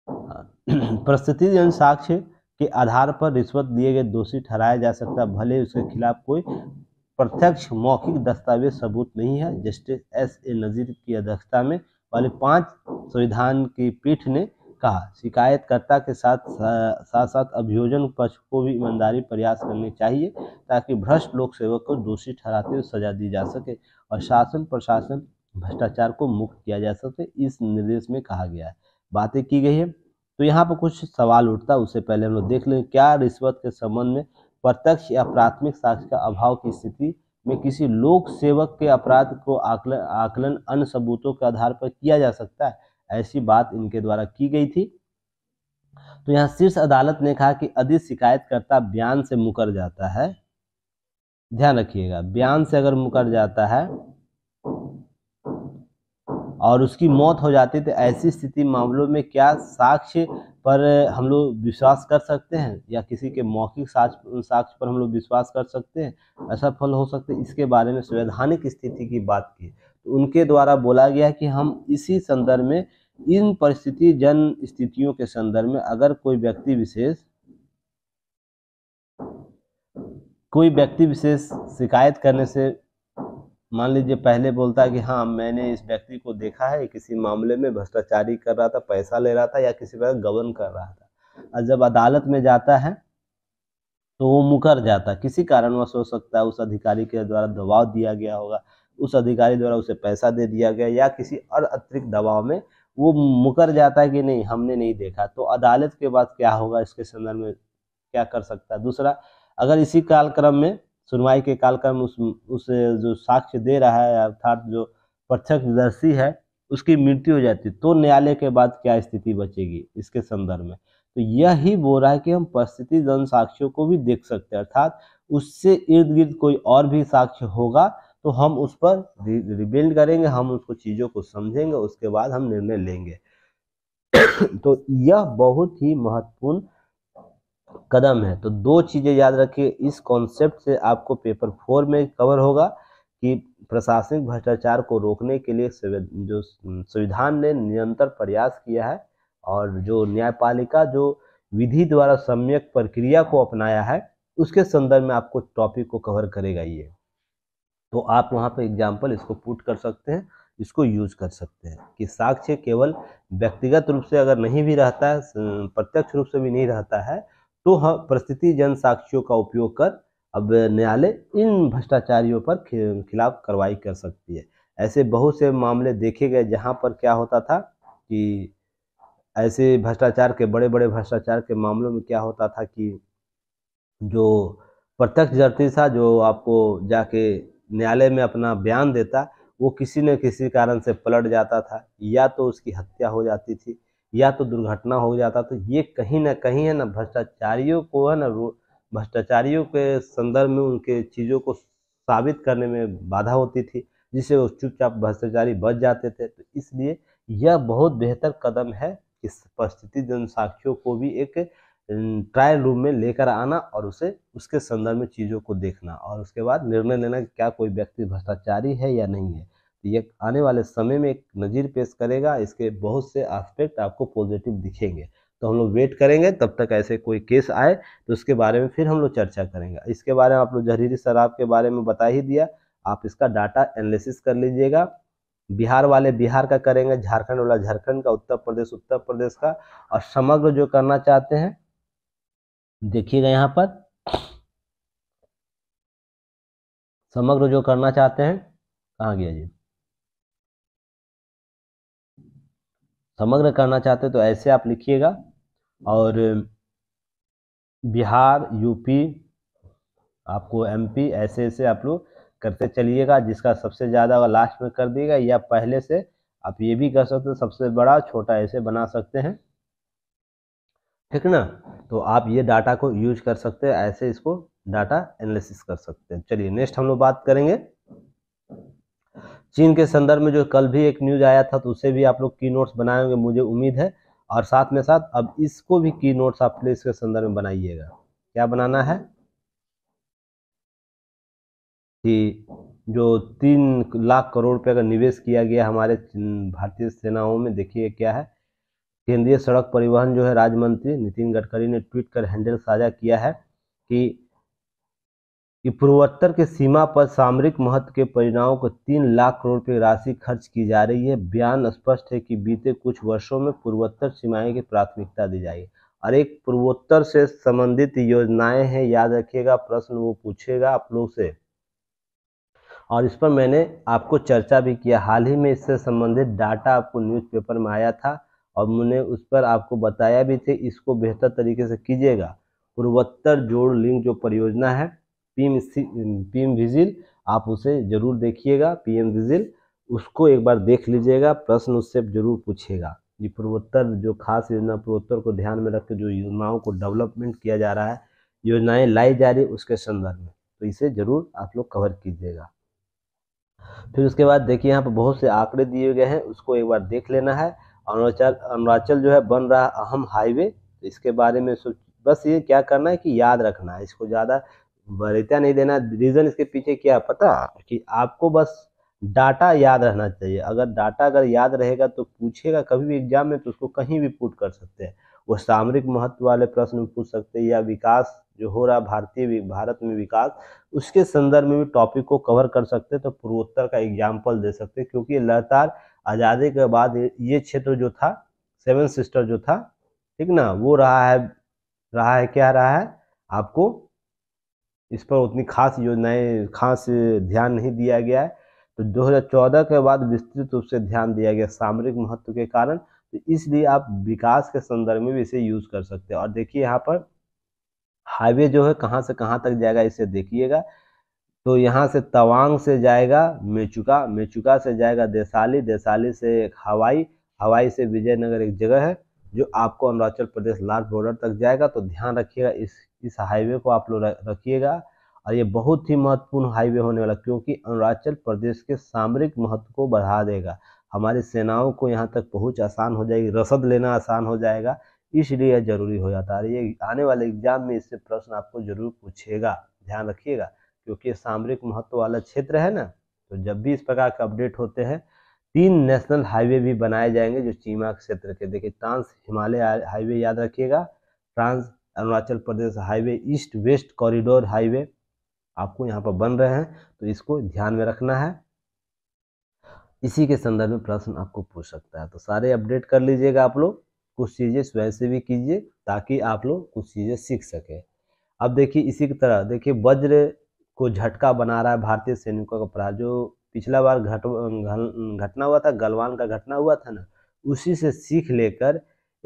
हाँ। [clears throat] परिस्थिति जन जनसाक्ष्य के आधार पर रिश्वत दिए गए दोषी ठहराया जा सकता भले उसके खिलाफ कोई प्रत्यक्ष मौखिक दस्तावेज सबूत नहीं है जस्टिस एस ए नज़ीर की अध्यक्षता में वाले पांच संविधान की पीठ ने कहा शिकायतकर्ता के साथ साथ साथ अभियोजन पक्ष को भी ईमानदारी प्रयास करने चाहिए ताकि भ्रष्ट लोक सेवक को दोषी ठहराते हुए सजा दी जा सके और शासन प्रशासन भ्रष्टाचार को मुक्त किया जा सके इस निर्देश में कहा गया है बातें की गई है तो यहाँ पर कुछ सवाल उठता है उससे पहले हम लोग देख लें क्या रिश्वत के संबंध में प्रत्यक्ष या प्राथमिक साक्ष्य का अभाव की स्थिति में किसी लोक सेवक के अपराध को आकलन आकलन अन्य सबूतों के आधार पर किया जा सकता है ऐसी बात इनके द्वारा की गई थी तो यहाँ शीर्ष अदालत ने कहा कि यदि शिकायतकर्ता बयान से मुकर जाता है ध्यान रखिएगा बयान से अगर मुकर जाता है और उसकी मौत हो जाती तो ऐसी स्थिति मामलों में क्या साक्ष्य पर हम लोग विश्वास कर सकते हैं या किसी के मौखिक साक्ष साक्ष्य पर हम लोग विश्वास कर सकते हैं असफल हो सकते हैं इसके बारे में संवैधानिक स्थिति की बात की उनके द्वारा बोला गया कि हम इसी संदर्भ में इन परिस्थिति जन स्थितियों के संदर्भ में अगर कोई व्यक्ति विशेष कोई व्यक्ति विशेष शिकायत करने से मान लीजिए पहले बोलता कि हाँ मैंने इस व्यक्ति को देखा है किसी मामले में भ्रष्टाचारी कर रहा था पैसा ले रहा था या किसी प्रकार गबन कर रहा था और जब अदालत में जाता है तो वो मुकर जाता किसी कारणवश हो सकता है उस अधिकारी के द्वारा दबाव दिया गया होगा उस अधिकारी द्वारा उसे पैसा दे दिया गया या किसी और अतिरिक्त दबाव में वो मुकर जाता है कि नहीं हमने नहीं देखा तो अदालत के बाद क्या होगा इसके संदर्भ में क्या कर सकता है दूसरा अगर इसी कालक्रम में सुनवाई के कालक्रम उस उस जो साक्ष्य दे रहा है अर्थात जो प्रत्यक्षदर्शी है उसकी मृत्यु हो जाती तो न्यायालय के बाद क्या स्थिति बचेगी इसके संदर्भ में तो यह बोल रहा है कि हम परिस्थिति जन साक्ष्यों को भी देख सकते हैं अर्थात उससे इर्द गिर्द कोई और भी साक्ष्य होगा तो हम उस पर रिबिल्ड करेंगे हम उसको चीज़ों को समझेंगे उसके बाद हम निर्णय लेंगे [coughs] तो यह बहुत ही महत्वपूर्ण कदम है तो दो चीज़ें याद रखिए इस कॉन्सेप्ट से आपको पेपर फोर में कवर होगा कि प्रशासनिक भ्रष्टाचार को रोकने के लिए जो संविधान ने निरंतर प्रयास किया है और जो न्यायपालिका जो विधि द्वारा सम्यक प्रक्रिया को अपनाया है उसके संदर्भ में आपको टॉपिक को कवर करेगा ये तो आप वहाँ पर एग्जाम्पल इसको पुट कर सकते हैं इसको यूज कर सकते हैं कि साक्ष्य केवल व्यक्तिगत रूप से अगर नहीं भी रहता है प्रत्यक्ष रूप से भी नहीं रहता है तो हम परिस्थिति जन साक्ष्यों का उपयोग कर अब न्यायालय इन भ्रष्टाचारियों पर खिलाफ कार्रवाई कर सकती है ऐसे बहुत से मामले देखे गए जहाँ पर क्या होता था कि ऐसे भ्रष्टाचार के बड़े बड़े भ्रष्टाचार के मामलों में क्या होता था कि जो प्रत्यक्ष जर्ती था जो आपको जाके न्यायालय में अपना बयान देता वो किसी न किसी कारण से पलट जाता था या तो उसकी हत्या हो जाती थी या तो दुर्घटना हो जाता तो ये कहीं ना कहीं है ना भ्रष्टाचारियों को है ना भ्रष्टाचारियों के संदर्भ में उनके चीज़ों को साबित करने में बाधा होती थी जिससे वो चुपचाप भ्रष्टाचारी बच जाते थे तो इसलिए यह बहुत बेहतर कदम है कि परिस्थिति जनसाक्षियों को भी एक ट्रायल रूम में लेकर आना और उसे उसके संदर्भ में चीज़ों को देखना और उसके बाद निर्णय लेना कि क्या कोई व्यक्ति भ्रष्टाचारी है या नहीं है तो ये आने वाले समय में एक नज़ीर पेश करेगा इसके बहुत से आस्पेक्ट आपको पॉजिटिव दिखेंगे तो हम लोग वेट करेंगे तब तक ऐसे कोई केस आए तो उसके बारे में फिर हम लोग चर्चा करेंगे इसके बारे में आप लोग जहरीली शराब के बारे में बता ही दिया आप इसका डाटा एनालिसिस कर लीजिएगा बिहार वाले बिहार का करेंगे झारखंड वाला झारखंड का उत्तर प्रदेश उत्तर प्रदेश का और समग्र जो करना चाहते हैं देखिएगा यहाँ पर समग्र जो करना चाहते हैं कहाँ गया जी समग्र करना चाहते हैं तो ऐसे आप लिखिएगा और बिहार यूपी आपको एमपी ऐसे ऐसे आप लोग करते चलिएगा जिसका सबसे ज़्यादा वह लास्ट में कर दिएगा या पहले से आप ये भी कर सकते हैं सबसे बड़ा छोटा ऐसे बना सकते हैं ठीक ना तो आप ये डाटा को यूज कर सकते हैं ऐसे इसको डाटा एनालिसिस कर सकते हैं चलिए नेक्स्ट हम लोग बात करेंगे चीन के संदर्भ में जो कल भी एक न्यूज आया था तो उसे भी आप लोग की नोट्स बनाएंगे मुझे उम्मीद है और साथ में साथ अब इसको भी की नोट्स आप प्लेस के संदर्भ में बनाइएगा क्या बनाना है कि जो तीन लाख करोड़ रुपए का निवेश किया गया हमारे भारतीय सेनाओं में देखिए क्या है केंद्रीय सड़क परिवहन जो है राज्य मंत्री नितिन गडकरी ने ट्वीट कर हैंडल साझा किया है कि कि पूर्वोत्तर की सीमा पर सामरिक महत्व के परिणामों को तीन लाख करोड़ की राशि खर्च की जा रही है बयान स्पष्ट है कि बीते कुछ वर्षों में पूर्वोत्तर सीमाएं की प्राथमिकता दी जाएगी और एक पूर्वोत्तर से संबंधित योजनाएं हैं याद रखिएगा प्रश्न वो पूछेगा आप लोग से और इस पर मैंने आपको चर्चा भी किया हाल ही में इससे संबंधित डाटा आपको न्यूज में आया था और मैंने उस पर आपको बताया भी थे इसको बेहतर तरीके से कीजिएगा पूर्वोत्तर जोड़ लिंक जो परियोजना है पीएम पीएम विजिल आप उसे जरूर देखिएगा पीएम विजिल उसको एक बार देख लीजिएगा प्रश्न उससे जरूर पूछिएगा ये पूर्वोत्तर जो खास योजना पूर्वोत्तर को ध्यान में रख के जो योजनाओं को डेवलपमेंट किया जा रहा है योजनाएं लाई जा रही उसके संदर्भ में तो इसे जरूर आप लोग कवर कीजिएगा फिर उसके बाद देखिए यहाँ पर बहुत से आंकड़े दिए गए हैं उसको एक बार देख लेना है अरुणाचल अरुणाचल जो है बन रहा अहम हाईवे तो इसके बारे में सोच बस ये क्या करना है कि याद रखना है इसको ज़्यादा वरीता नहीं देना रीज़न इसके पीछे क्या पता कि आपको बस डाटा याद रहना चाहिए अगर डाटा अगर याद रहेगा तो पूछेगा कभी भी एग्जाम में तो उसको कहीं भी पुट कर सकते हैं वो सामरिक महत्व वाले प्रश्न पूछ सकते हैं या विकास जो हो रहा भारतीय भारत में विकास उसके संदर्भ में भी टॉपिक को कवर कर सकते हैं तो पूर्वोत्तर का एग्जाम्पल दे सकते हैं क्योंकि लगातार आज़ादी के बाद ये क्षेत्र जो था सेवन सिस्टर जो था ठीक ना वो रहा है रहा है क्या रहा है आपको इस पर उतनी खास योजनाएं खास ध्यान नहीं दिया गया है तो 2014 के बाद विस्तृत रूप से ध्यान दिया गया सामरिक महत्व के कारण तो इसलिए आप विकास के संदर्भ में भी इसे यूज कर सकते हैं और देखिए यहाँ पर हाईवे जो है कहाँ से कहाँ तक जाएगा इसे देखिएगा तो यहाँ से तवांग से जाएगा मेचुका मेचुका से जाएगा देसाली देसाली से एक हवाई हवाई से विजयनगर एक जगह है जो आपको अरुणाचल प्रदेश लास्ट बॉर्डर तक जाएगा तो ध्यान रखिएगा इस इस हाईवे को आप लोग रखिएगा और ये बहुत ही महत्वपूर्ण हाईवे होने वाला क्योंकि अरुणाचल प्रदेश के सामरिक महत्व को बढ़ा देगा हमारी सेनाओं को यहाँ तक पहुँच आसान हो जाएगी रसद लेना आसान हो जाएगा इसलिए यह जरूरी हो जाता है ये आने वाले एग्जाम में इससे प्रश्न आपको जरूर पूछेगा ध्यान रखिएगा क्योंकि सामरिक महत्व वाला क्षेत्र है ना तो जब भी इस प्रकार के अपडेट होते हैं तीन नेशनल हाईवे भी बनाए जाएंगे जो चीमा क्षेत्र के देखिए ट्रांस हिमालय हाईवे याद रखिएगा trans Arunachal Pradesh highway east west corridor highway आपको यहाँ पर बन रहे हैं तो इसको ध्यान में रखना है इसी के संदर्भ में प्रश्न आपको पूछ सकता है तो सारे अपडेट कर लीजिएगा आप लोग कुछ चीज़ें स्वयं से भी कीजिए ताकि आप लोग कुछ चीज़ें सीख सकें अब देखिए इसी की तरह देखिए वज्र को झटका बना रहा है भारतीय सैनिकों का अपराध जो पिछला बार घट घटना हुआ था गलवान का घटना हुआ था ना उसी से सीख लेकर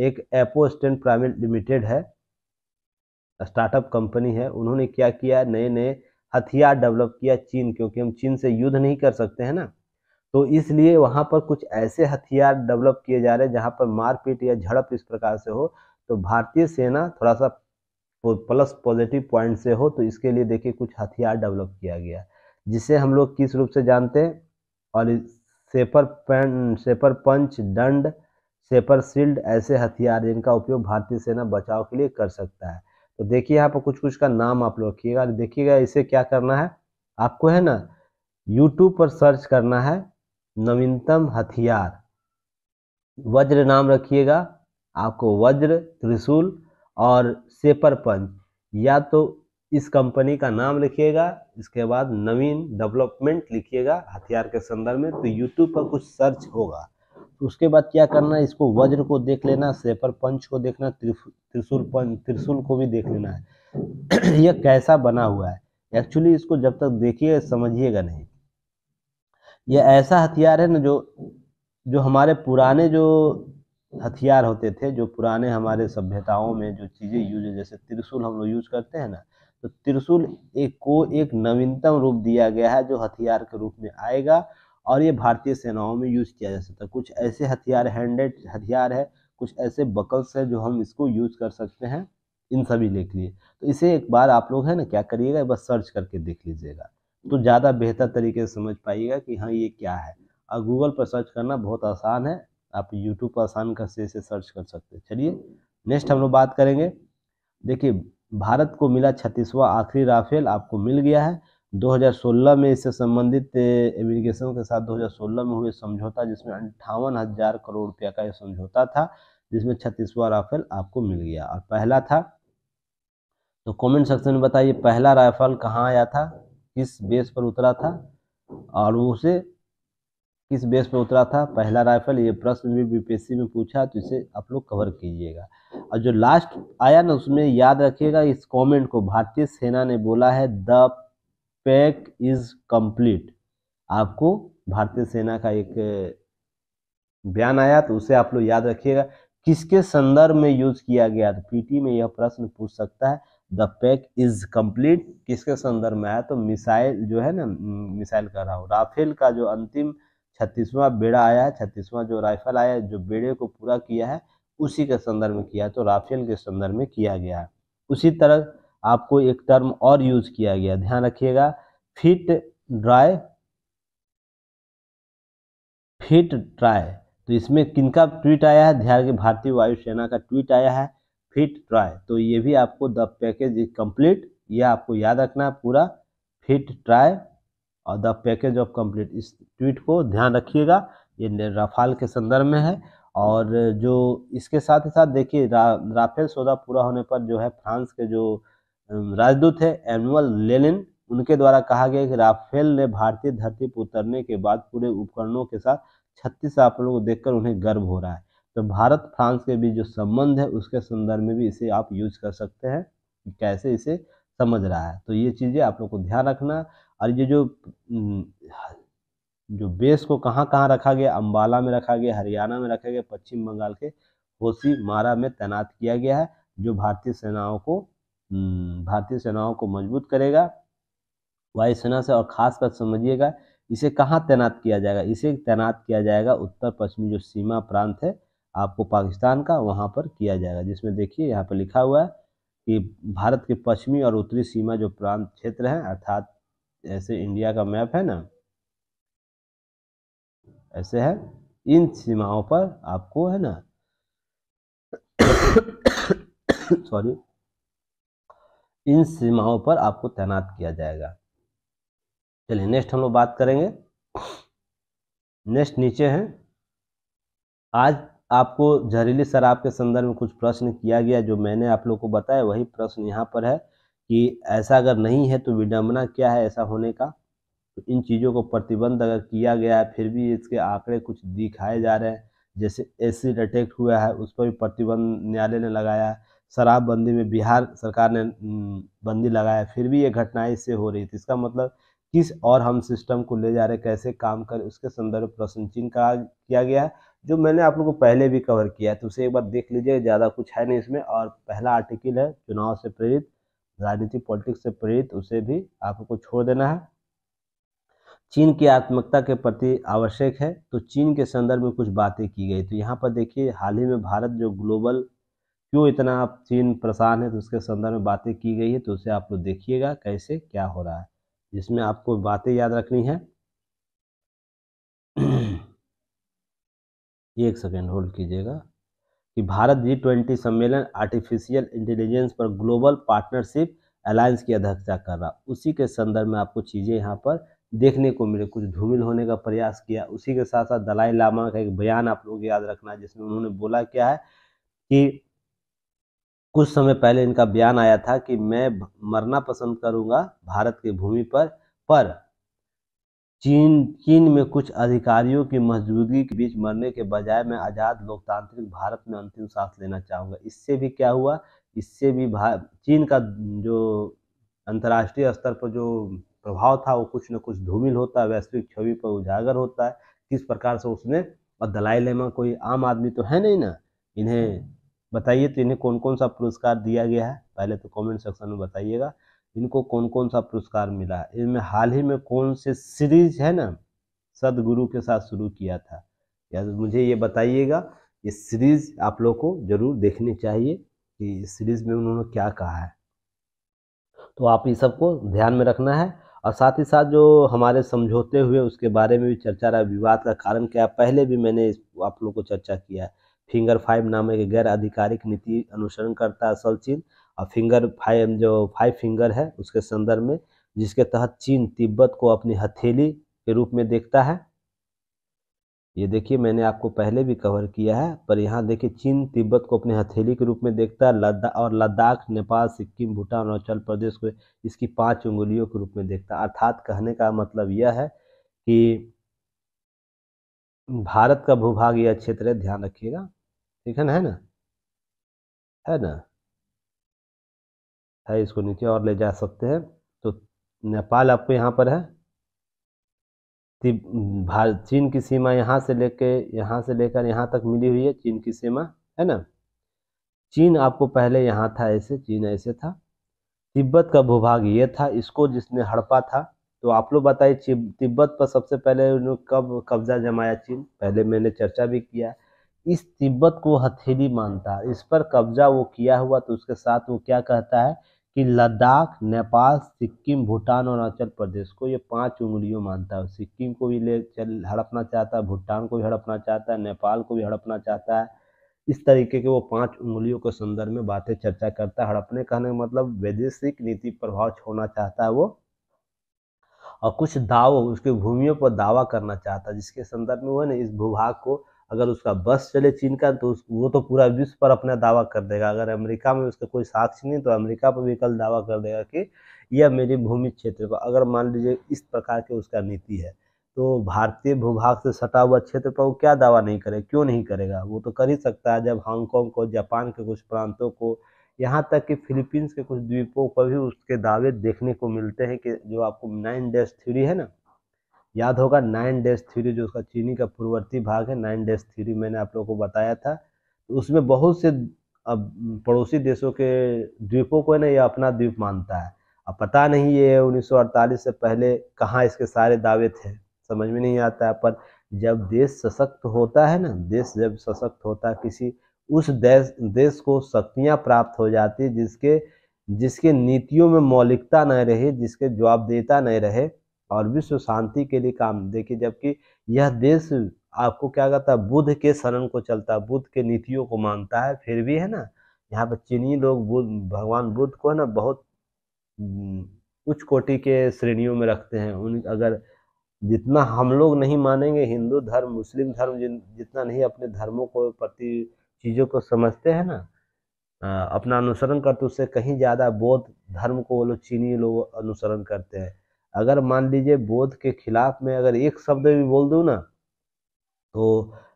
एक एपो स्टैंड प्राइवेट लिमिटेड है स्टार्टअप कंपनी है उन्होंने क्या किया नए नए हथियार डेवलप किया चीन क्योंकि हम चीन से युद्ध नहीं कर सकते हैं ना तो इसलिए वहाँ पर कुछ ऐसे हथियार डेवलप किए जा रहे हैं जहाँ पर मारपीट या झड़प इस प्रकार से हो तो भारतीय सेना थोड़ा सा प्लस पॉजिटिव पॉइंट से हो तो इसके लिए देखिए कुछ हथियार डेवलप किया गया जिसे हम लोग किस रूप से जानते हैं और सेपर पैन सेपर पंच दंड सेपर शील्ड ऐसे हथियार जिनका उपयोग भारतीय सेना बचाव के लिए कर सकता है तो देखिए यहाँ पर कुछ कुछ का नाम आप लोग रखिएगा देखिएगा इसे क्या करना है आपको है ना यूट्यूब पर सर्च करना है नवीनतम हथियार वज्र नाम रखिएगा आपको वज्र त्रिशूल और सेपर पंच या तो इस कंपनी का नाम लिखिएगा इसके बाद नवीन डेवलपमेंट लिखिएगा हथियार के संदर्भ में तो यूट्यूब पर कुछ सर्च होगा तो उसके बाद क्या करना है इसको वज्र को देख लेना सेपर पंच को देखना त्रिशूल पंच त्रिशूल को भी देख लेना है [clears throat] यह कैसा बना हुआ है एक्चुअली इसको जब तक देखिए समझिएगा नहीं यह ऐसा हथियार है ना जो जो हमारे पुराने जो हथियार होते थे जो पुराने हमारे सभ्यताओं में जो चीज़ें यूज जैसे त्रिशूल हम लोग यूज करते हैं ना तो त्रिशूल एक को एक नवीनतम रूप दिया गया है जो हथियार के रूप में आएगा और ये भारतीय सेनाओं में यूज किया जा सकता है कुछ ऐसे हथियार हैंडेड हथियार है कुछ ऐसे बकल्स है जो हम इसको यूज कर सकते हैं इन सभी लेख लिए तो इसे एक बार आप लोग है ना क्या करिएगा बस सर्च करके देख लीजिएगा तो ज़्यादा बेहतर तरीके से समझ पाइएगा कि हाँ ये क्या है और गूगल पर सर्च करना बहुत आसान है आप यूट्यूब पर आसान कर से इसे सर्च कर सकते हैं चलिए नेक्स्ट हम लोग बात करेंगे देखिए भारत को मिला छत्तीसवां आखिरी राफेल आपको मिल गया है 2016 में इससे संबंधित एमिग्रेशन के साथ 2016 में हुए समझौता जिसमें अंठावन हजार करोड़ रुपया का यह समझौता था जिसमें छत्तीसवां राफेल आपको मिल गया और पहला था तो कमेंट सेक्शन में बताइए पहला राइफल कहाँ आया था किस बेस पर उतरा था और उसे किस बेस पे उतरा था पहला राइफल ये प्रश्न भी बीपीएससी में पूछा तो इसे आप लोग कवर कीजिएगा और जो लास्ट आया ना उसमें याद रखिएगा इस कमेंट को भारतीय सेना ने बोला है द पैक इज कंप्लीट आपको भारतीय सेना का एक बयान आया तो उसे आप लोग याद रखिएगा किसके संदर्भ में यूज किया गया तो पीटी में यह प्रश्न पूछ सकता है द पैक इज कंप्लीट किसके संदर्भ में आया तो मिसाइल जो है ना मिसाइल कर रहा हूँ राफेल का जो अंतिम छत्तीसवां बेड़ा आया है छत्तीसवां जो राइफल आया जो बेड़े को पूरा किया है उसी के संदर्भ में किया तो राफेल के संदर्भ में किया गया है उसी तरह आपको एक टर्म और यूज किया गया ध्यान रखिएगा फिट ड्राई फिट ट्राई तो इसमें किनका ट्वीट आया है ध्यान के भारतीय वायुसेना का ट्वीट आया है फिट ट्राई तो ये भी आपको द पैकेज इज कंप्लीट यह आपको याद रखना पूरा फिट ट्राई और द पैकेज ऑफ कंप्लीट इस ट्वीट को ध्यान रखिएगा ये राफाल के संदर्भ में है और जो इसके साथ ही साथ देखिए रा, राफेल सौदा पूरा होने पर जो है फ्रांस के जो राजदूत है एनुअल लेलिन उनके द्वारा कहा गया कि राफेल ने भारतीय धरती पर उतरने के बाद पूरे उपकरणों के साथ छत्तीस राफेलों को देखकर उन्हें गर्व हो रहा है तो भारत फ्रांस के बीच जो संबंध है उसके संदर्भ में भी इसे आप यूज कर सकते हैं कैसे इसे समझ रहा है तो ये चीज़ें आप लोग को ध्यान रखना और ये जो जो बेस को कहाँ कहाँ रखा गया अम्बाला में रखा गया हरियाणा में रखा गया पश्चिम बंगाल के होशी मारा में तैनात किया गया है जो भारतीय सेनाओं को भारतीय सेनाओं को मजबूत करेगा वायुसेना से और खास कर समझिएगा इसे कहाँ तैनात किया जाएगा इसे तैनात किया जाएगा उत्तर पश्चिमी जो सीमा प्रांत है आपको पाकिस्तान का वहाँ पर किया जाएगा जिसमें देखिए यहाँ पर लिखा हुआ है कि भारत के पश्चिमी और उत्तरी सीमा जो प्रांत क्षेत्र हैं अर्थात ऐसे इंडिया का मैप है ना ऐसे है इन सीमाओं पर आपको है ना सॉरी इन सीमाओं पर आपको तैनात किया जाएगा चलिए नेक्स्ट हम लोग बात करेंगे नेक्स्ट नीचे है आज आपको जहरीली शराब के संदर्भ में कुछ प्रश्न किया गया जो मैंने आप लोग को बताया वही प्रश्न यहाँ पर है कि ऐसा अगर नहीं है तो विडम्बना क्या है ऐसा होने का तो इन चीज़ों को प्रतिबंध अगर किया गया है फिर भी इसके आंकड़े कुछ दिखाए जा रहे हैं जैसे एसिड अटैक हुआ है उस पर भी प्रतिबंध न्यायालय ने लगाया है शराबबंदी में बिहार सरकार ने बंदी लगाया फिर भी ये घटनाएं इससे हो रही थी इसका मतलब किस और हम सिस्टम को ले जा रहे कैसे काम कर उसके संदर्भ प्रश्न चिन्ह का किया गया है जो मैंने आप लोगों को पहले भी कवर किया है तो उसे एक बार देख लीजिए ज़्यादा कुछ है नहीं इसमें और पहला आर्टिकल है चुनाव से प्रेरित राजनीति पॉलिटिक्स से प्रेरित उसे भी आपको छोड़ देना है चीन की आत्मकता के प्रति आवश्यक है तो चीन के संदर्भ में कुछ बातें की गई तो यहाँ पर देखिए हाल ही में भारत जो ग्लोबल क्यों इतना आप चीन परेशान है तो उसके संदर्भ में बातें की गई है तो उसे आप लोग देखिएगा कैसे क्या हो रहा है जिसमें आपको बातें याद रखनी है [clears throat] एक सेकेंड होल्ड कीजिएगा कि भारत जी ट्वेंटी सम्मेलन आर्टिफिशियल इंटेलिजेंस पर ग्लोबल पार्टनरशिप अलायंस की अध्यक्षता कर रहा उसी के संदर्भ में आपको चीज़ें यहाँ पर देखने को मिले कुछ धूमिल होने का प्रयास किया उसी के साथ साथ दलाई लामा का एक बयान आप लोग याद रखना है जिसमें उन्होंने बोला क्या है कि कुछ समय पहले इनका बयान आया था कि मैं मरना पसंद करूंगा भारत की भूमि पर पर चीन चीन में कुछ अधिकारियों की मजदूरी के बीच मरने के बजाय मैं आज़ाद लोकतांत्रिक भारत में अंतिम सांस लेना चाहूँगा इससे भी क्या हुआ इससे भी चीन का जो अंतर्राष्ट्रीय स्तर पर जो प्रभाव था वो कुछ न कुछ धूमिल होता है वैश्विक छवि पर उजागर होता है किस प्रकार से उसने और दलाई लेमा कोई आम आदमी तो है नहीं ना इन्हें बताइए तो इन्हें कौन कौन सा पुरस्कार दिया गया है पहले तो कमेंट सेक्शन में बताइएगा इनको कौन कौन सा पुरस्कार मिला है इनमें हाल ही में कौन से सीरीज है ना सदगुरु के साथ शुरू किया था या तो मुझे ये बताइएगा ये सीरीज आप लोग को जरूर देखनी चाहिए कि इस सीरीज में उन्होंने क्या कहा है तो आप ये सबको ध्यान में रखना है और साथ ही साथ जो हमारे समझौते हुए उसके बारे में भी चर्चा रहा विवाद का कारण क्या पहले भी मैंने आप लोग को चर्चा किया है फिंगर फाइव नामक गैर आधिकारिक नीति अनुसरण करता है चीन और फिंगर फाइव जो फाइव फिंगर है उसके संदर्भ में जिसके तहत चीन तिब्बत को अपनी हथेली के रूप में देखता है ये देखिए मैंने आपको पहले भी कवर किया है पर यहाँ देखिए चीन तिब्बत को अपने हथेली के रूप में देखता है लद्दाख और लद्दाख नेपाल सिक्किम भूटान अरुणाचल प्रदेश को इसकी पांच उंगलियों के रूप में देखता है अर्थात कहने का मतलब यह है कि भारत का भूभाग यह क्षेत्र है ध्यान रखिएगा ठीक है ना है ना है ना है इसको नीचे और ले जा सकते हैं तो नेपाल आपको यहाँ पर है चीन की सीमा यहाँ से लेके यहाँ से लेकर यहाँ तक मिली हुई है चीन की सीमा है ना चीन आपको पहले यहाँ था ऐसे चीन ऐसे था तिब्बत का भूभाग ये था इसको जिसने हड़पा था तो आप लोग बताइए तिब्बत पर सबसे पहले उन्होंने कब कब्जा जमाया चीन पहले मैंने चर्चा भी किया इस तिब्बत को हथेली मानता इस पर कब्जा वो किया हुआ तो उसके साथ वो क्या कहता है कि लद्दाख नेपाल सिक्किम भूटान और अरुणाचल प्रदेश को ये पांच उंगलियों मानता है सिक्किम को भी ले चल हड़पना चाहता है भूटान को भी हड़पना चाहता है नेपाल को भी हड़पना चाहता है इस तरीके के वो पांच उंगलियों के संदर्भ में बातें चर्चा करता है हड़पने कहने का मतलब वैदेशिक नीति प्रभाव छोड़ना चाहता है वो और कुछ दावों उसके भूमियों पर दावा करना चाहता है जिसके संदर्भ में वो है ना इस भूभाग को अगर उसका बस चले चीन का तो वो तो पूरा विश्व पर अपना दावा कर देगा अगर अमेरिका में उसका कोई साक्ष्य नहीं तो अमेरिका पर भी कल दावा कर देगा कि यह मेरी भूमि क्षेत्र पर अगर मान लीजिए इस प्रकार की उसका नीति है तो भारतीय भूभाग से सटा हुआ क्षेत्र पर वो क्या दावा नहीं करे क्यों नहीं करेगा वो तो कर ही सकता है जब हांगकॉन्ग को जापान के कुछ प्रांतों को यहाँ तक कि फिलीपींस के कुछ द्वीपों पर भी उसके दावे देखने को मिलते हैं कि जो आपको नाइन डैश थ्री है ना याद होगा नाइन डेज थ्योरी जो उसका चीनी का पूर्ववर्ती भाग है नाइन डेज थ्योरी मैंने आप लोगों को बताया था तो उसमें बहुत से अब पड़ोसी देशों के द्वीपों को ना ये अपना द्वीप मानता है अब पता नहीं ये 1948 से पहले कहाँ इसके सारे दावे थे समझ में नहीं आता है पर जब देश सशक्त होता है ना देश जब सशक्त होता है किसी उस देश देश को शक्तियाँ प्राप्त हो जाती जिसके जिसके नीतियों में मौलिकता नहीं रहे जिसके जवाबदेहता नहीं रहे और विश्व शांति के लिए काम देखिए जबकि यह देश आपको क्या कहता है बुद्ध के शरण को चलता है बुद्ध के नीतियों को मानता है फिर भी है ना यहाँ पर चीनी लोग बुद्ध भगवान बुद्ध को है ना बहुत उच्च कोटि के श्रेणियों में रखते हैं उन अगर जितना हम लोग नहीं मानेंगे हिंदू धर्म मुस्लिम धर्म जितना नहीं अपने धर्मों को प्रति चीज़ों को समझते हैं ना अपना अनुसरण करते उससे कहीं ज़्यादा बौद्ध धर्म को वो लोग चीनी लोग अनुसरण करते हैं अगर मान लीजिए बोध के खिलाफ में अगर एक शब्द भी बोल दूँ ना तो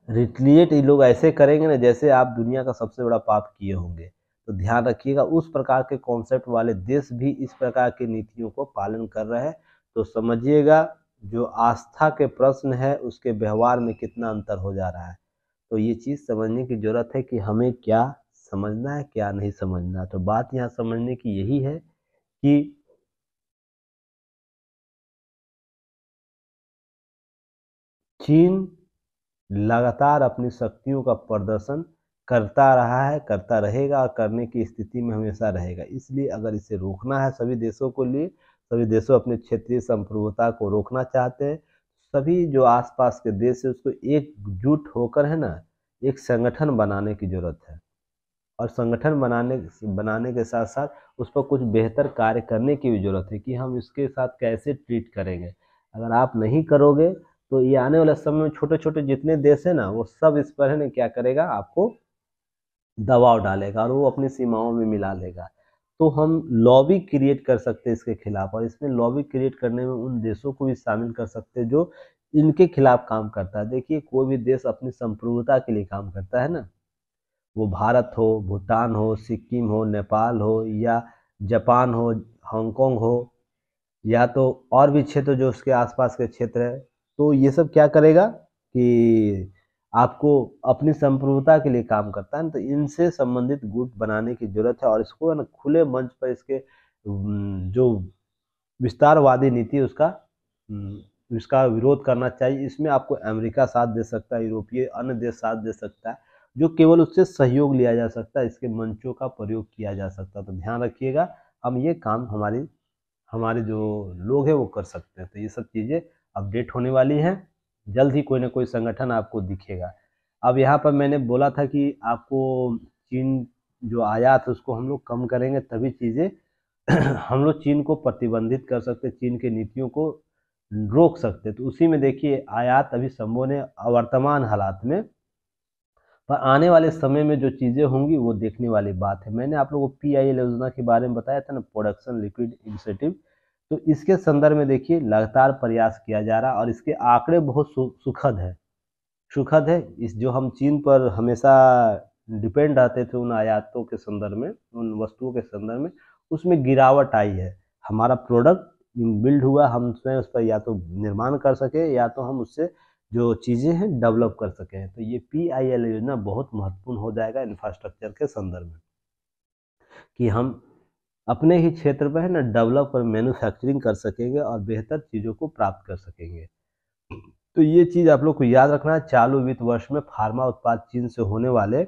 रिटलिएट ये लोग ऐसे करेंगे ना जैसे आप दुनिया का सबसे बड़ा पाप किए होंगे तो ध्यान रखिएगा उस प्रकार के कॉन्सेप्ट वाले देश भी इस प्रकार की नीतियों को पालन कर रहे हैं तो समझिएगा जो आस्था के प्रश्न है उसके व्यवहार में कितना अंतर हो जा रहा है तो ये चीज़ समझने की ज़रूरत है कि हमें क्या समझना है क्या नहीं समझना तो बात यहाँ समझने की यही है कि चीन लगातार अपनी शक्तियों का प्रदर्शन करता रहा है करता रहेगा और करने की स्थिति में हमेशा रहेगा इसलिए अगर इसे रोकना है सभी देशों को लिए सभी देशों अपने क्षेत्रीय संप्रभुता को रोकना चाहते हैं सभी जो आसपास के देश है उसको एकजुट होकर है ना एक संगठन बनाने की जरूरत है और संगठन बनाने बनाने के साथ साथ उस पर कुछ बेहतर कार्य करने की भी जरूरत है कि हम इसके साथ कैसे ट्रीट करेंगे अगर आप नहीं करोगे तो ये आने वाले समय में छोटे छोटे जितने देश है ना वो सब इस पर है ना क्या करेगा आपको दबाव डालेगा और वो अपनी सीमाओं में मिला लेगा तो हम लॉबी क्रिएट कर सकते हैं इसके खिलाफ और इसमें लॉबी क्रिएट करने में उन देशों को भी शामिल कर सकते हैं जो इनके खिलाफ काम करता है देखिए कोई भी देश अपनी संप्रभुता के लिए काम करता है ना वो भारत हो भूटान हो सिक्किम हो नेपाल हो या जापान हो हांगकॉन्ग हो या तो और भी क्षेत्र जो उसके आसपास के क्षेत्र है तो ये सब क्या करेगा कि आपको अपनी संप्रभुता के लिए काम करता है तो इनसे संबंधित गुट बनाने की जरूरत है और इसको ना खुले मंच पर इसके जो विस्तारवादी नीति उसका इसका विरोध करना चाहिए इसमें आपको अमेरिका साथ दे सकता है यूरोपीय अन्य देश साथ दे सकता है जो केवल उससे सहयोग लिया जा सकता है इसके मंचों का प्रयोग किया जा सकता है तो ध्यान रखिएगा हम ये काम हमारी हमारे जो लोग हैं वो कर सकते हैं तो ये सब चीज़ें अपडेट होने वाली हैं जल्द ही कोई ना कोई संगठन आपको दिखेगा अब यहाँ पर मैंने बोला था कि आपको चीन जो आयात उसको हम लोग कम करेंगे तभी चीज़ें [clears throat] हम लोग चीन को प्रतिबंधित कर सकते चीन के नीतियों को रोक सकते तो उसी में देखिए आयात अभी संभव ने वर्तमान हालात में पर आने वाले समय में जो चीज़ें होंगी वो देखने वाली बात है मैंने आप लोगों को पी योजना के बारे में बताया था ना प्रोडक्शन लिक्विड इंसेटिव तो इसके संदर्भ में देखिए लगातार प्रयास किया जा रहा और इसके आंकड़े बहुत सुखद है सुखद है इस जो हम चीन पर हमेशा डिपेंड रहते थे उन आयातों के संदर्भ में उन वस्तुओं के संदर्भ में उसमें गिरावट आई है हमारा प्रोडक्ट बिल्ड हुआ हम स्वयं उस पर या तो निर्माण कर सके या तो हम उससे जो चीज़ें हैं डेवलप कर सकें तो ये पी आई एल योजना बहुत महत्वपूर्ण हो जाएगा इंफ्रास्ट्रक्चर के संदर्भ में कि हम अपने ही क्षेत्र में है ना डेवलप और मैन्युफैक्चरिंग कर सकेंगे और बेहतर चीज़ों को प्राप्त कर सकेंगे तो ये चीज़ आप लोग को याद रखना है चालू वित्त वर्ष में फार्मा उत्पाद चीन से होने वाले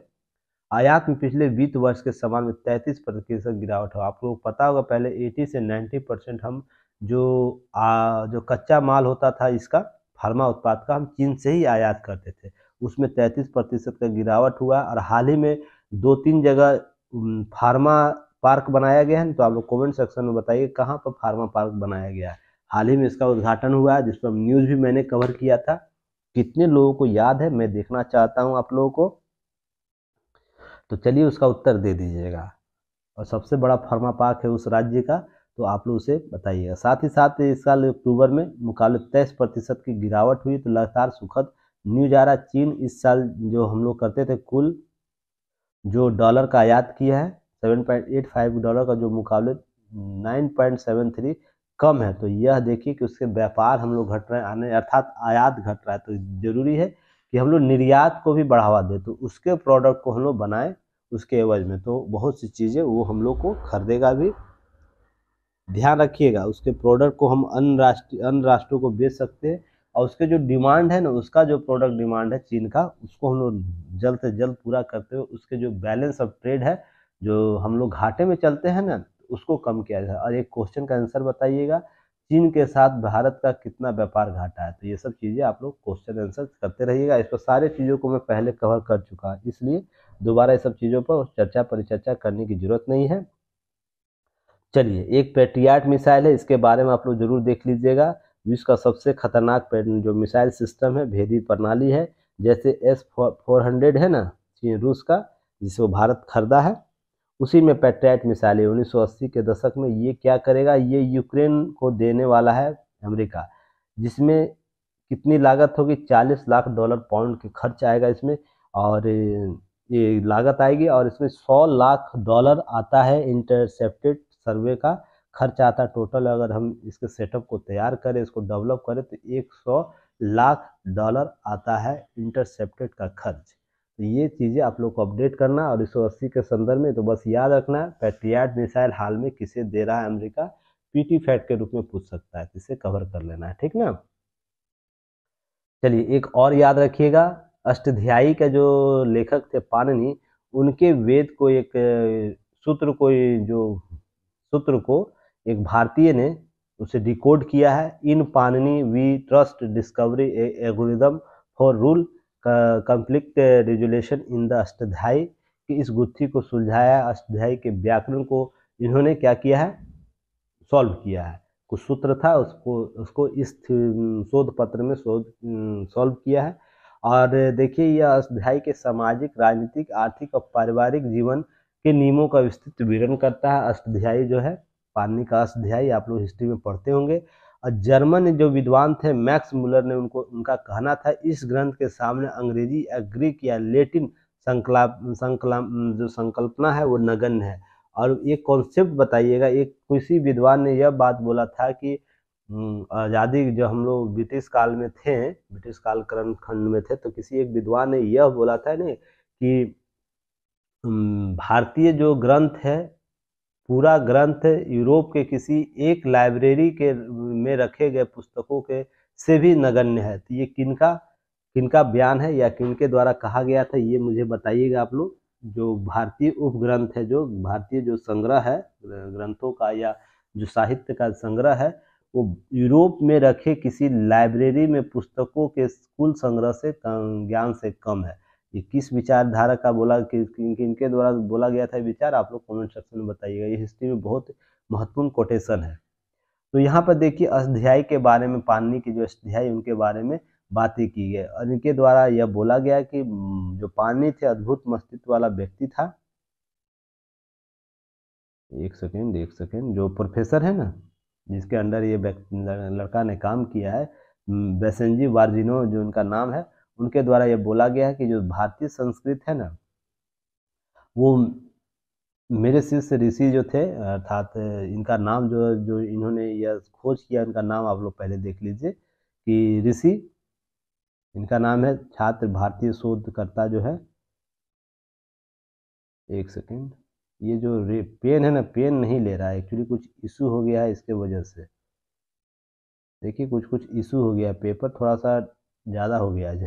आयात में पिछले वित्त वर्ष के समान में तैंतीस प्रतिशत गिरावट हो आप लोग पता होगा पहले 80 से 90 परसेंट हम जो आ, जो कच्चा माल होता था इसका फार्मा उत्पाद का हम चीन से ही आयात करते थे उसमें 33 प्रतिशत का गिरावट हुआ और हाल ही में दो तीन जगह फार्मा पार्क बनाया गया है तो आप लोग कमेंट सेक्शन में बताइए कहाँ पर फार्मा पार्क बनाया गया है हाल ही में इसका उद्घाटन हुआ है जिस पर न्यूज़ भी मैंने कवर किया था कितने लोगों को याद है मैं देखना चाहता हूँ आप लोगों को तो चलिए उसका उत्तर दे दीजिएगा और सबसे बड़ा फार्मा पार्क है उस राज्य का तो आप लोग उसे बताइएगा साथ ही साथ इस साल अक्टूबर में मुकाबले तेईस प्रतिशत की गिरावट हुई तो लगातार सुखद न्यूज आ रहा चीन इस साल जो हम लोग करते थे कुल जो डॉलर का आयात किया है 7.85 डॉलर का जो मुकाबले 9.73 कम है तो यह देखिए कि उसके व्यापार हम लोग घट रहे हैं आने अर्थात आयात घट रहा है तो जरूरी है कि हम लोग निर्यात को भी बढ़ावा दें तो उसके प्रोडक्ट को हम लोग बनाए उसके एवज में तो बहुत सी चीज़ें वो हम लोग को खरीदेगा भी ध्यान रखिएगा उसके प्रोडक्ट को हम अन्य राष्ट्र अन्य राष्ट्रों को बेच सकते हैं और उसके जो डिमांड है ना उसका जो प्रोडक्ट डिमांड है चीन का उसको हम लोग जल्द से जल्द पूरा करते हुए उसके जो बैलेंस ऑफ ट्रेड है जो हम लोग घाटे में चलते हैं ना उसको कम किया जाए और एक क्वेश्चन का आंसर बताइएगा चीन के साथ भारत का कितना व्यापार घाटा है तो ये सब चीज़ें आप लोग क्वेश्चन आंसर करते रहिएगा इस पर सारे चीज़ों को मैं पहले कवर कर चुका हूँ इसलिए दोबारा इस सब चीज़ों पर चर्चा परिचर्चा करने की जरूरत नहीं है चलिए एक पेट्रियाट मिसाइल है इसके बारे में आप लोग जरूर देख लीजिएगा विश्व का सबसे खतरनाक जो मिसाइल सिस्टम है भेदी प्रणाली है जैसे एस फोर हंड्रेड है ना चीन रूस का जिसको भारत खरीदा है उसी में उन्नीस मिसाइलें 1980 के दशक में ये क्या करेगा ये यूक्रेन को देने वाला है अमेरिका जिसमें कितनी लागत होगी 40 लाख डॉलर पाउंड के खर्च आएगा इसमें और ये लागत आएगी और इसमें 100 लाख डॉलर आता है इंटरसेप्टेड सर्वे का खर्च आता है टोटल अगर हम इसके सेटअप को तैयार करें इसको डेवलप करें तो सौ लाख डॉलर आता है इंटरसेप्टेड का खर्च तो ये चीज़ें आप लोग को अपडेट करना और एक के संदर्भ में तो बस याद रखना पैट्रियाट मिसाइल हाल में किसे दे रहा है अमेरिका पीटी फैट के रूप में पूछ सकता है इसे कवर कर लेना है ठीक ना चलिए एक और याद रखिएगा अष्टध्यायी का जो लेखक थे पाननी उनके वेद को एक सूत्र को जो सूत्र को एक भारतीय ने उसे डिकोड किया है in Panini we trust discovery algorithm for rule conflict resolution in the Ashtadhyayi की इस गुत्थी को सुलझाया अष्टाध्यायी के व्याकरण को इन्होंने क्या किया है सॉल्व किया है कुछ सूत्र था उसको उसको इस शोध पत्र में शोध सॉल्व किया है और देखिए यह अष्टाध्यायी के सामाजिक राजनीतिक आर्थिक और पारिवारिक जीवन के नियमों का विस्तृत विवरण करता है अष्टाध्यायी जो है पानी का अष्टाध्यायी आप लोग हिस्ट्री में पढ़ते होंगे और जर्मन जो विद्वान थे मैक्स मुलर ने उनको उनका कहना था इस ग्रंथ के सामने अंग्रेजी या ग्रीक या लेटिन संकलाप संकला जो संकल्पना है वो नगन है और ये कॉन्सेप्ट बताइएगा एक किसी विद्वान ने यह बात बोला था कि हम्म, आज़ादी जो हम लोग ब्रिटिश काल में थे ब्रिटिश काल करण खंड में थे तो किसी एक विद्वान ने यह बोला था न कि हम्म, भारतीय जो ग्रंथ है पूरा ग्रंथ यूरोप के किसी एक लाइब्रेरी के में रखे गए पुस्तकों के से भी नगण्य है तो ये किनका किनका बयान है या किनके द्वारा कहा गया था ये मुझे बताइएगा आप लोग जो भारतीय उपग्रंथ है जो भारतीय जो संग्रह है ग्रंथों का या जो साहित्य का संग्रह है वो यूरोप में रखे किसी लाइब्रेरी में पुस्तकों के कुल संग्रह से ज्ञान से कम है ये किस विचारधारा का बोला कि, इनके द्वारा बोला गया था विचार आप लोग कमेंट सेक्शन में बताइएगा ये हिस्ट्री में बहुत महत्वपूर्ण कोटेशन है तो यहाँ पर देखिए अध्याय के बारे में पानी के जो अध्याय उनके बारे में बातें की गई और इनके द्वारा यह बोला गया कि जो पानी थे अद्भुत मस्तित्व वाला व्यक्ति था एक सेकेंड एक सेकेंड जो प्रोफेसर है ना जिसके अंडर ये लड़का ने काम किया है बैसेंजी वार्जिनो जो उनका नाम है उनके द्वारा ये बोला गया है कि जो भारतीय संस्कृत है ना वो मेरे शिष्य ऋषि जो थे अर्थात इनका नाम जो जो इन्होंने यह खोज किया इनका नाम आप लोग पहले देख लीजिए कि ऋषि इनका नाम है छात्र भारतीय शोधकर्ता जो है एक सेकेंड ये जो पेन है ना पेन नहीं ले रहा है एक्चुअली कुछ इशू हो गया है इसके वजह से देखिए कुछ कुछ इशू हो गया पेपर थोड़ा सा ज़्यादा हो गया आज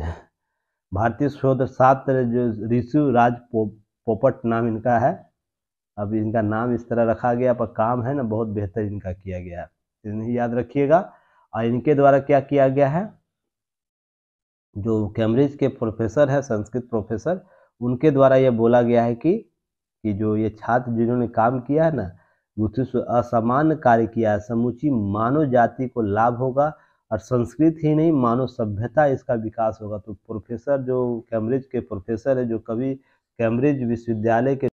भारतीय शोध शास्त्र जो ऋषु राज पो, पोपट नाम इनका है अब इनका नाम इस तरह रखा गया पर काम है ना बहुत बेहतर इनका किया गया है इन्हें याद रखिएगा और इनके द्वारा क्या किया गया है जो कैम्ब्रिज के प्रोफेसर है संस्कृत प्रोफेसर उनके द्वारा ये बोला गया है कि कि जो ये छात्र जिन्होंने काम किया है ना उससे असामान्य कार्य किया है समूची मानव जाति को लाभ होगा और संस्कृत ही नहीं मानव सभ्यता इसका विकास होगा तो प्रोफेसर जो कैम्ब्रिज के प्रोफेसर है जो कभी कैम्ब्रिज विश्वविद्यालय के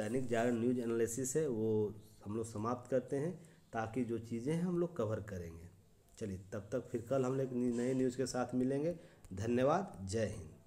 दैनिक जागरण न्यूज एनालिसिस है वो हम लोग समाप्त करते हैं ताकि जो चीज़ें हैं हम लोग कवर करेंगे चलिए तब तक फिर कल हम लोग नए न्यूज़ के साथ मिलेंगे धन्यवाद जय हिंद